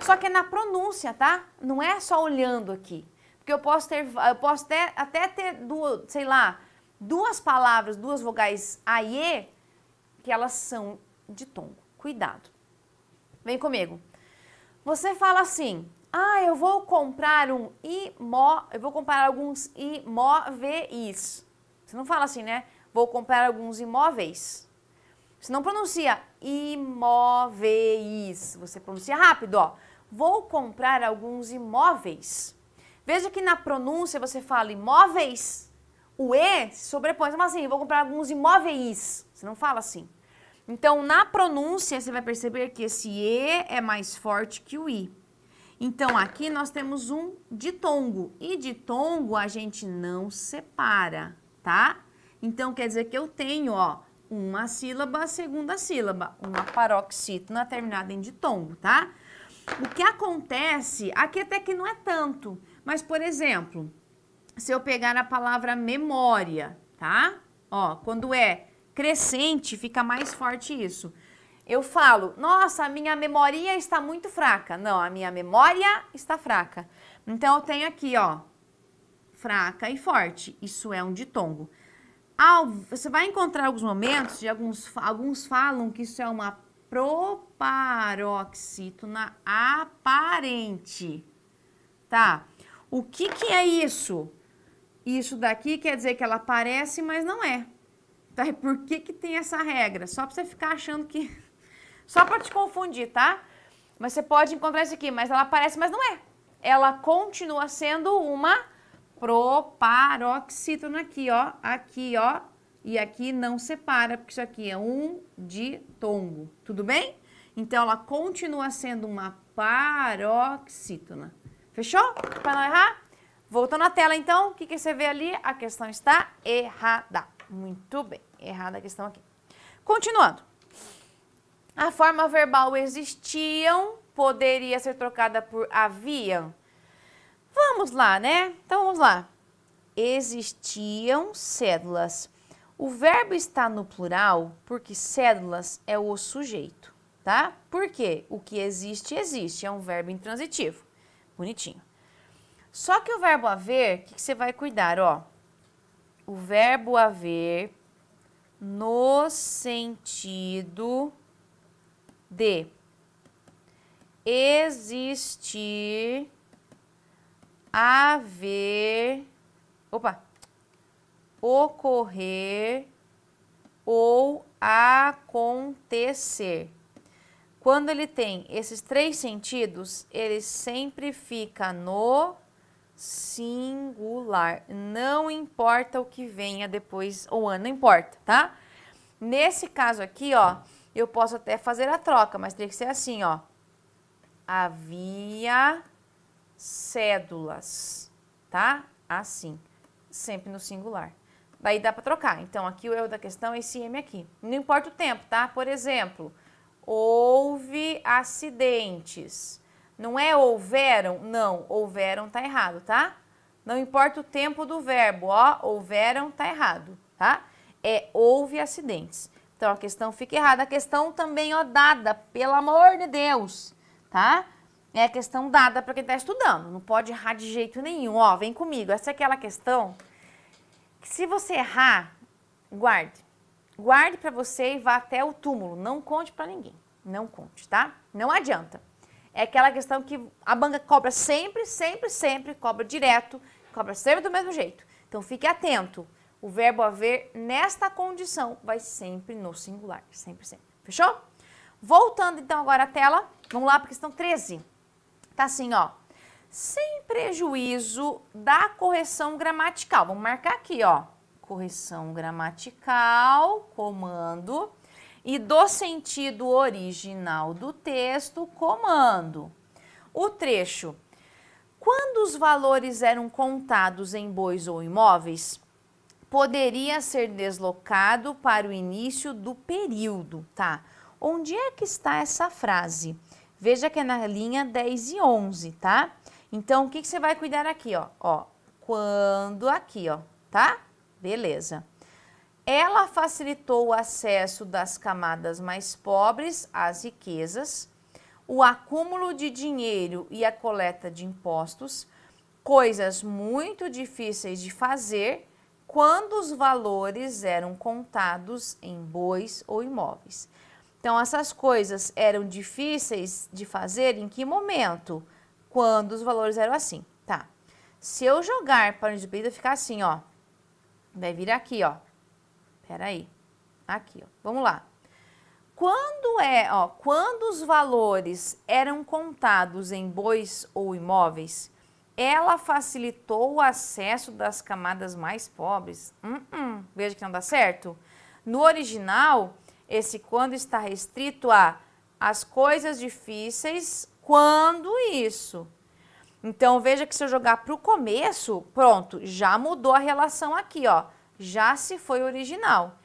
Só que é na pronúncia, tá? Não é só olhando aqui. Porque eu posso ter, eu posso ter, até ter duas, sei lá, duas palavras, duas vogais a e que elas são de tom. Cuidado. Vem comigo. Você fala assim: "Ah, eu vou comprar um imó, eu vou comprar alguns imóveis". Você não fala assim, né? Vou comprar alguns imóveis. Você não pronuncia imóveis, você pronuncia rápido, ó. Vou comprar alguns imóveis. Veja que na pronúncia você fala imóveis, o E se sobrepõe. mas assim, vou comprar alguns imóveis. Você não fala assim. Então, na pronúncia, você vai perceber que esse E é mais forte que o I. Então, aqui nós temos um ditongo. E ditongo a gente não separa, tá? Então, quer dizer que eu tenho, ó, uma sílaba, segunda sílaba, uma paroxítona terminada em ditongo, tá? O que acontece, aqui até que não é tanto, mas, por exemplo, se eu pegar a palavra memória, tá? Ó, quando é crescente, fica mais forte isso. Eu falo, nossa, a minha memória está muito fraca. Não, a minha memória está fraca. Então, eu tenho aqui, ó, fraca e forte. Isso é um ditongo. Ah, você vai encontrar alguns momentos, de alguns, alguns falam que isso é uma proparoxítona aparente. Tá? O que, que é isso? Isso daqui quer dizer que ela parece, mas não é. Tá? Por que, que tem essa regra? Só para você ficar achando que. Só para te confundir, tá? Mas você pode encontrar isso aqui, mas ela parece, mas não é. Ela continua sendo uma proparoxítona aqui, ó. Aqui, ó. E aqui não separa, porque isso aqui é um ditongo. Tudo bem? Então ela continua sendo uma paroxítona. Fechou? Para não errar? Voltando na tela, então, o que, que você vê ali? A questão está errada. Muito bem, errada a questão aqui. Continuando. A forma verbal existiam poderia ser trocada por haviam. Vamos lá, né? Então vamos lá. Existiam cédulas. O verbo está no plural porque cédulas é o sujeito, tá? Porque o que existe, existe. É um verbo intransitivo bonitinho. Só que o verbo haver, o que, que você vai cuidar, ó? O verbo haver no sentido de existir, haver, opa, ocorrer ou acontecer. Quando ele tem esses três sentidos, ele sempre fica no singular. Não importa o que venha depois ou ano, não importa, tá? Nesse caso aqui, ó, eu posso até fazer a troca, mas tem que ser assim, ó. Havia cédulas, tá? Assim, sempre no singular. Daí dá para trocar. Então, aqui o erro da questão é esse M aqui. Não importa o tempo, tá? Por exemplo, houve acidentes. Não é houveram? Não, houveram tá errado, tá? Não importa o tempo do verbo, ó, houveram tá errado, tá? É houve acidentes. Então a questão fica errada. A questão também, ó, dada, pelo amor de Deus, tá? É a questão dada para quem está estudando. Não pode errar de jeito nenhum. Ó, vem comigo. Essa é aquela questão que se você errar, guarde guarde para você e vá até o túmulo. Não conte para ninguém. Não conte, tá? Não adianta. É aquela questão que a banca cobra sempre, sempre, sempre, cobra direto, cobra sempre do mesmo jeito. Então fique atento. O verbo haver nesta condição vai sempre no singular, sempre, sempre. Fechou? Voltando então agora à tela, vamos lá para a questão 13. Tá assim, ó. Sem prejuízo da correção gramatical. Vamos marcar aqui, ó correção gramatical, comando, e do sentido original do texto, comando. O trecho. Quando os valores eram contados em bois ou imóveis, poderia ser deslocado para o início do período, tá? Onde é que está essa frase? Veja que é na linha 10 e 11, tá? Então, o que, que você vai cuidar aqui, ó? Ó, quando aqui, ó, tá? Beleza. Ela facilitou o acesso das camadas mais pobres às riquezas, o acúmulo de dinheiro e a coleta de impostos, coisas muito difíceis de fazer quando os valores eram contados em bois ou imóveis. Então, essas coisas eram difíceis de fazer em que momento? Quando os valores eram assim, tá? Se eu jogar para o indivíduo ficar assim, ó, Vai vir aqui, ó. Pera aí. Aqui, ó. Vamos lá. Quando é, ó, quando os valores eram contados em bois ou imóveis, ela facilitou o acesso das camadas mais pobres. Hum, hum. Veja que não dá certo. No original, esse quando está restrito a as coisas difíceis quando isso. Então veja que se eu jogar para o começo, pronto, já mudou a relação aqui, ó. Já se foi original.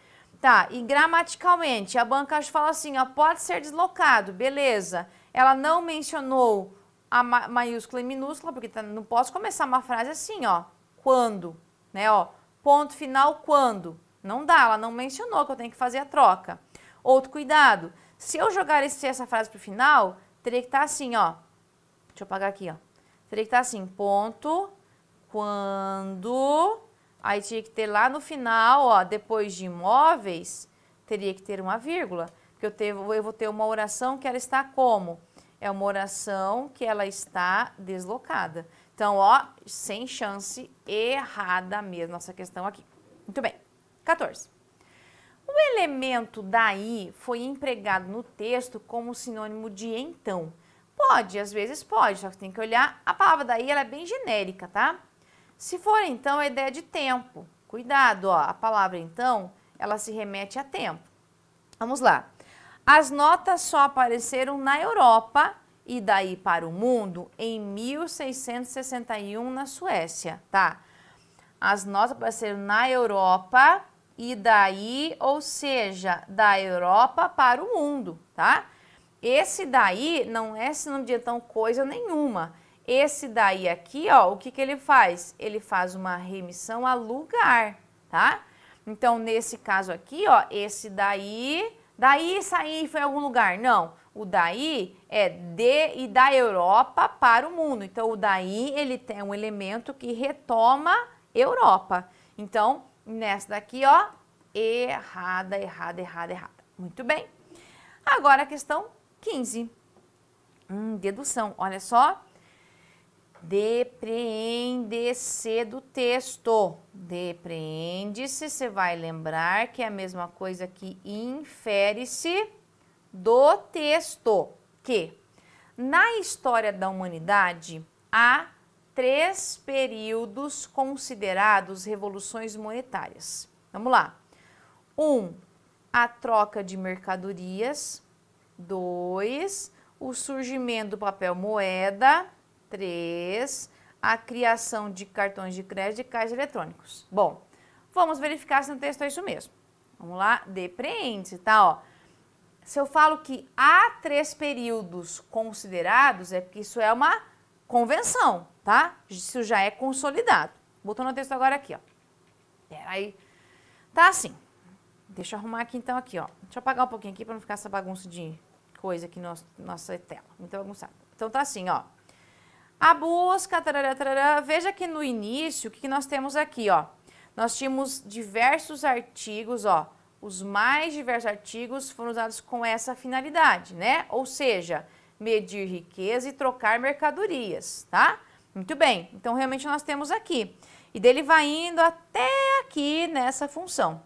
Tá, e gramaticalmente, a banca fala assim, ó, pode ser deslocado, beleza. Ela não mencionou a ma maiúscula e minúscula, porque tá, não posso começar uma frase assim, ó, quando, né, ó, ponto final quando. Não dá, ela não mencionou que eu tenho que fazer a troca. Outro cuidado, se eu jogar esse, essa frase para o final, teria que estar tá assim, ó, deixa eu apagar aqui, ó, teria que estar assim, ponto, quando, aí tinha que ter lá no final, ó, depois de imóveis, teria que ter uma vírgula, porque eu, teve, eu vou ter uma oração que ela está como? É uma oração que ela está deslocada. Então, ó, sem chance, errada mesmo nossa questão aqui. Muito bem. 14. O elemento daí foi empregado no texto como sinônimo de então. Pode, às vezes pode, só que tem que olhar. A palavra daí ela é bem genérica, tá? Se for então a ideia de tempo, cuidado, ó, a palavra então ela se remete a tempo. Vamos lá. As notas só apareceram na Europa e daí para o mundo em 1661 na Suécia, tá? As notas apareceram na Europa e daí, ou seja, da Europa para o mundo, tá? Esse daí não é sinônimo de então coisa nenhuma. Esse daí aqui, ó, o que, que ele faz? Ele faz uma remissão a lugar, tá? Então, nesse caso aqui, ó, esse daí, daí sair foi em algum lugar. Não, o daí é de e da Europa para o mundo. Então, o daí ele tem um elemento que retoma Europa. Então, nessa daqui, ó, errada, errada, errada, errada. Muito bem. Agora a questão 15. Hum, dedução, olha só. Depreende-se do texto. Depreende-se, você vai lembrar que é a mesma coisa que infere-se do texto. Que na história da humanidade há três períodos considerados revoluções monetárias. Vamos lá. Um, a troca de mercadorias. 2. O surgimento do papel moeda, 3. A criação de cartões de crédito e caixas eletrônicos. Bom, vamos verificar se no texto é isso mesmo. Vamos lá, depreende, tá? Ó. Se eu falo que há três períodos considerados, é porque isso é uma convenção, tá? Isso já é consolidado. Botou no texto agora aqui, ó. Peraí. Tá assim. Deixa eu arrumar aqui então aqui, ó. Deixa eu apagar um pouquinho aqui para não ficar essa bagunça de coisa aqui na no nossa tela, muito bagunçado. Então tá assim, ó. A busca, tarará, tarará. veja que no início, o que, nós temos aqui, ó? Nós tínhamos diversos artigos, ó. Os mais diversos artigos foram usados com essa finalidade, né? Ou seja, medir riqueza e trocar mercadorias, tá? Muito bem, então realmente nós temos aqui. E dele vai indo até aqui nessa função.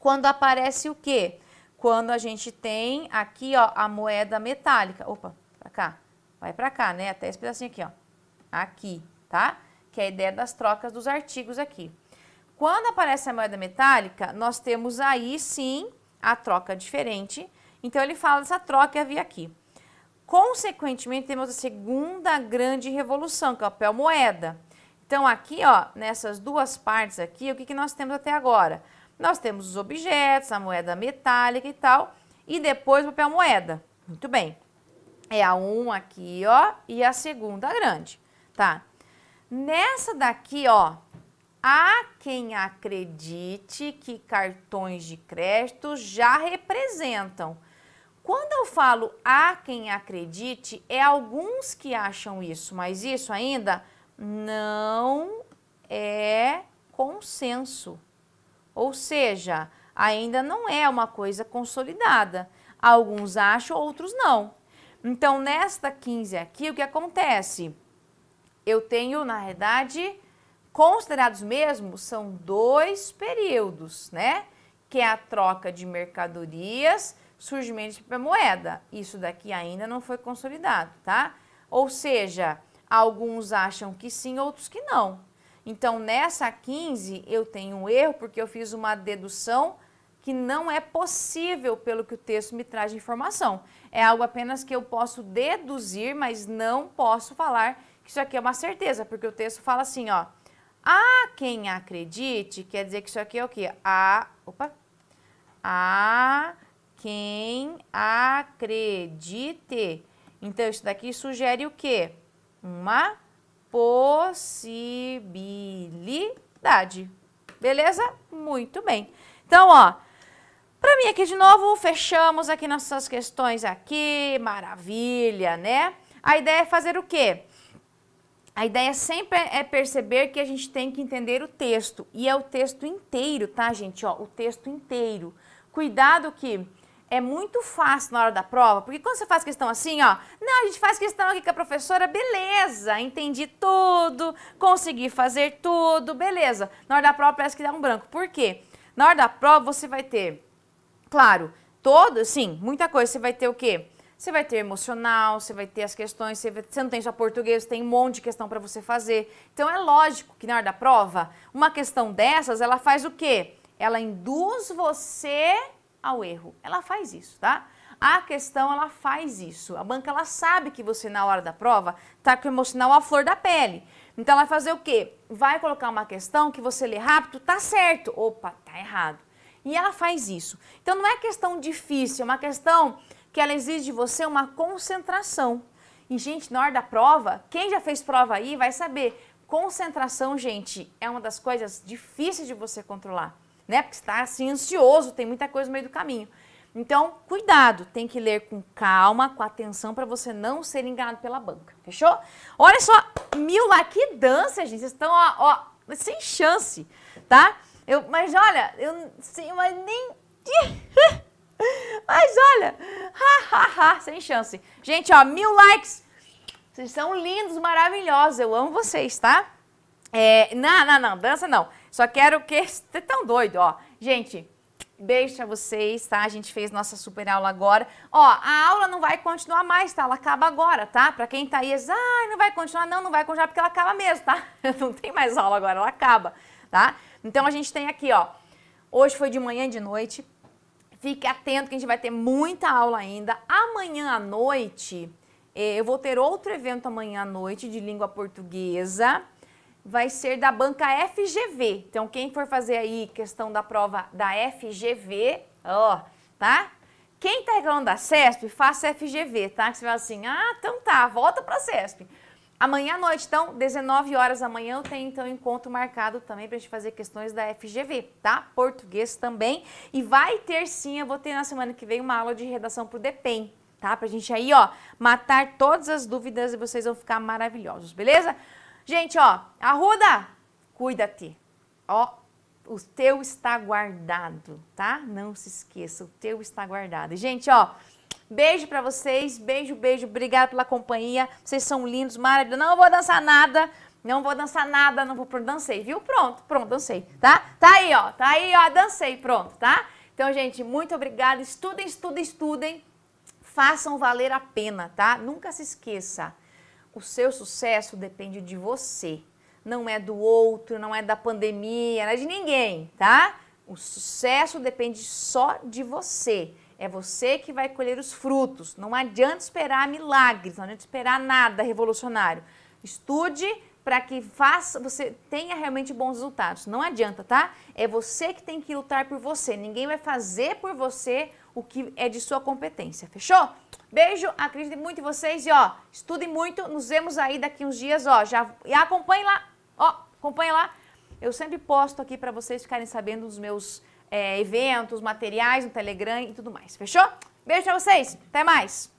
Quando aparece o quê? quando a gente tem aqui, ó, a moeda metálica. Opa, pra cá. Vai pra cá, né? Até esse pedacinho aqui, ó. Aqui, tá? Que é a ideia das trocas dos artigos aqui. Quando aparece a moeda metálica, nós temos aí sim a troca diferente. Então ele fala dessa troca havia aqui. Consequentemente, temos a segunda grande revolução, que é o papel moeda. Então aqui, ó, nessas duas partes aqui, o que, que nós temos até agora? Nós temos os objetos, a moeda metálica e tal, e depois o papel moeda. Muito bem. É a 1 aqui, ó, e a segunda grande, tá? Nessa daqui, ó, há quem acredite que cartões de crédito já representam. Quando eu falo há quem acredite, é alguns que acham isso, mas isso ainda não é consenso. Ou seja, ainda não é uma coisa consolidada. Alguns acham, outros não. Então, nesta 15 aqui, o que acontece? Eu tenho, na verdade considerados mesmo, são dois períodos, né? Que é a troca de mercadorias, surgimento de moeda. Isso daqui ainda não foi consolidado, tá? Ou seja, alguns acham que sim, outros que não. Então, nessa 15, eu tenho um erro porque eu fiz uma dedução que não é possível pelo que o texto me traz de informação. É algo apenas que eu posso deduzir, mas não posso falar que isso aqui é uma certeza, porque o texto fala assim, ó. A quem acredite, quer dizer que isso aqui é o quê? A, opa, a quem acredite. Então, isso daqui sugere o quê? Uma possibilidade. Beleza? Muito bem. Então, ó, para mim aqui de novo, fechamos aqui nossas questões aqui, maravilha, né? A ideia é fazer o quê? A ideia sempre é perceber que a gente tem que entender o texto. E é o texto inteiro, tá, gente? Ó, o texto inteiro. Cuidado que é muito fácil na hora da prova, porque quando você faz questão assim, ó, não, a gente faz questão aqui com a professora, beleza, entendi tudo, consegui fazer tudo, beleza. Na hora da prova parece que dá um branco. Por quê? Na hora da prova você vai ter, claro, todo, sim, muita coisa, você vai ter o quê? Você vai ter emocional, você vai ter as questões, você, vai, você não tem só português, você tem um monte de questão para você fazer. Então é lógico que na hora da prova, uma questão dessas, ela faz o quê? Ela induz você ao erro. Ela faz isso, tá? A questão ela faz isso. A banca ela sabe que você na hora da prova tá com o emocional à flor da pele. Então ela vai fazer o quê? Vai colocar uma questão que você lê rápido, tá certo. Opa, tá errado. E ela faz isso. Então não é questão difícil, é uma questão que ela exige de você uma concentração. E gente, na hora da prova, quem já fez prova aí vai saber. Concentração, gente, é uma das coisas difíceis de você controlar né? Porque está assim ansioso, tem muita coisa no meio do caminho. Então, cuidado, tem que ler com calma, com atenção, para você não ser enganado pela banca, fechou? Olha só, mil lá, que dança, gente, vocês estão, ó, ó, sem chance, tá? Eu, mas olha, eu sei, mas nem... mas olha, ha, ha, ha, sem chance. Gente, ó, mil likes, vocês são lindos, maravilhosos, eu amo vocês, tá? É, não, não, não, dança não. Só quero que... Você tão doido, ó. Gente, Beijo pra vocês, tá? A gente fez nossa super aula agora. Ó, a aula não vai continuar mais, tá? Ela acaba agora, tá? Pra quem tá aí, ah, não vai continuar, não, não vai continuar porque ela acaba mesmo, tá? Não tem mais aula agora, ela acaba, tá? Então a gente tem aqui, ó, hoje foi de manhã e de noite. Fique atento que a gente vai ter muita aula ainda. Amanhã à noite, eh, eu vou ter outro evento amanhã à noite de língua portuguesa, vai ser da banca FGV. Então, quem for fazer aí questão da prova da FGV, ó, tá? Quem tá reclamando da CESP, faça FGV, tá? Que você vai assim, ah, então tá, volta pra CESP. Amanhã à noite, então, 19 horas da manhã, eu tenho então encontro marcado também para a gente fazer questões da FGV, tá? Português também. E vai ter sim, eu vou ter na semana que vem uma aula de redação pro DEPEN, tá? Pra gente aí, ó, matar todas as dúvidas e vocês vão ficar maravilhosos, beleza? Gente, ó, Arruda, cuida-te. Ó, o teu está guardado, tá? Não se esqueça, o teu está guardado. Gente, ó, beijo para vocês, beijo, beijo, obrigada pela companhia. Vocês são lindos, maravilhosos. Não vou dançar nada, não vou dançar nada, não vou dancei, viu? Pronto, pronto, dancei, tá? Tá aí, ó, tá aí, ó, dancei, pronto, tá? Então, gente, muito obrigada. Estudem, estudem, estudem. Façam valer a pena, tá? Nunca se esqueça. O seu sucesso depende de você, não é do outro, não é da pandemia, não é de ninguém, tá? O sucesso depende só de você. É você que vai colher os frutos. Não adianta esperar milagres, não adianta esperar nada revolucionário. Estude para que faça, você tenha realmente bons resultados. Não adianta, tá? É você que tem que lutar por você. Ninguém vai fazer por você o que é de sua competência. Fechou? Beijo, acredite muito em vocês e ó, estudem muito. Nos vemos aí daqui uns dias, ó. Já e acompanhe lá, ó, acompanhe lá. Eu sempre posto aqui para vocês ficarem sabendo dos meus é, eventos, materiais no Telegram e tudo mais. Fechou? Beijo pra vocês. Até mais.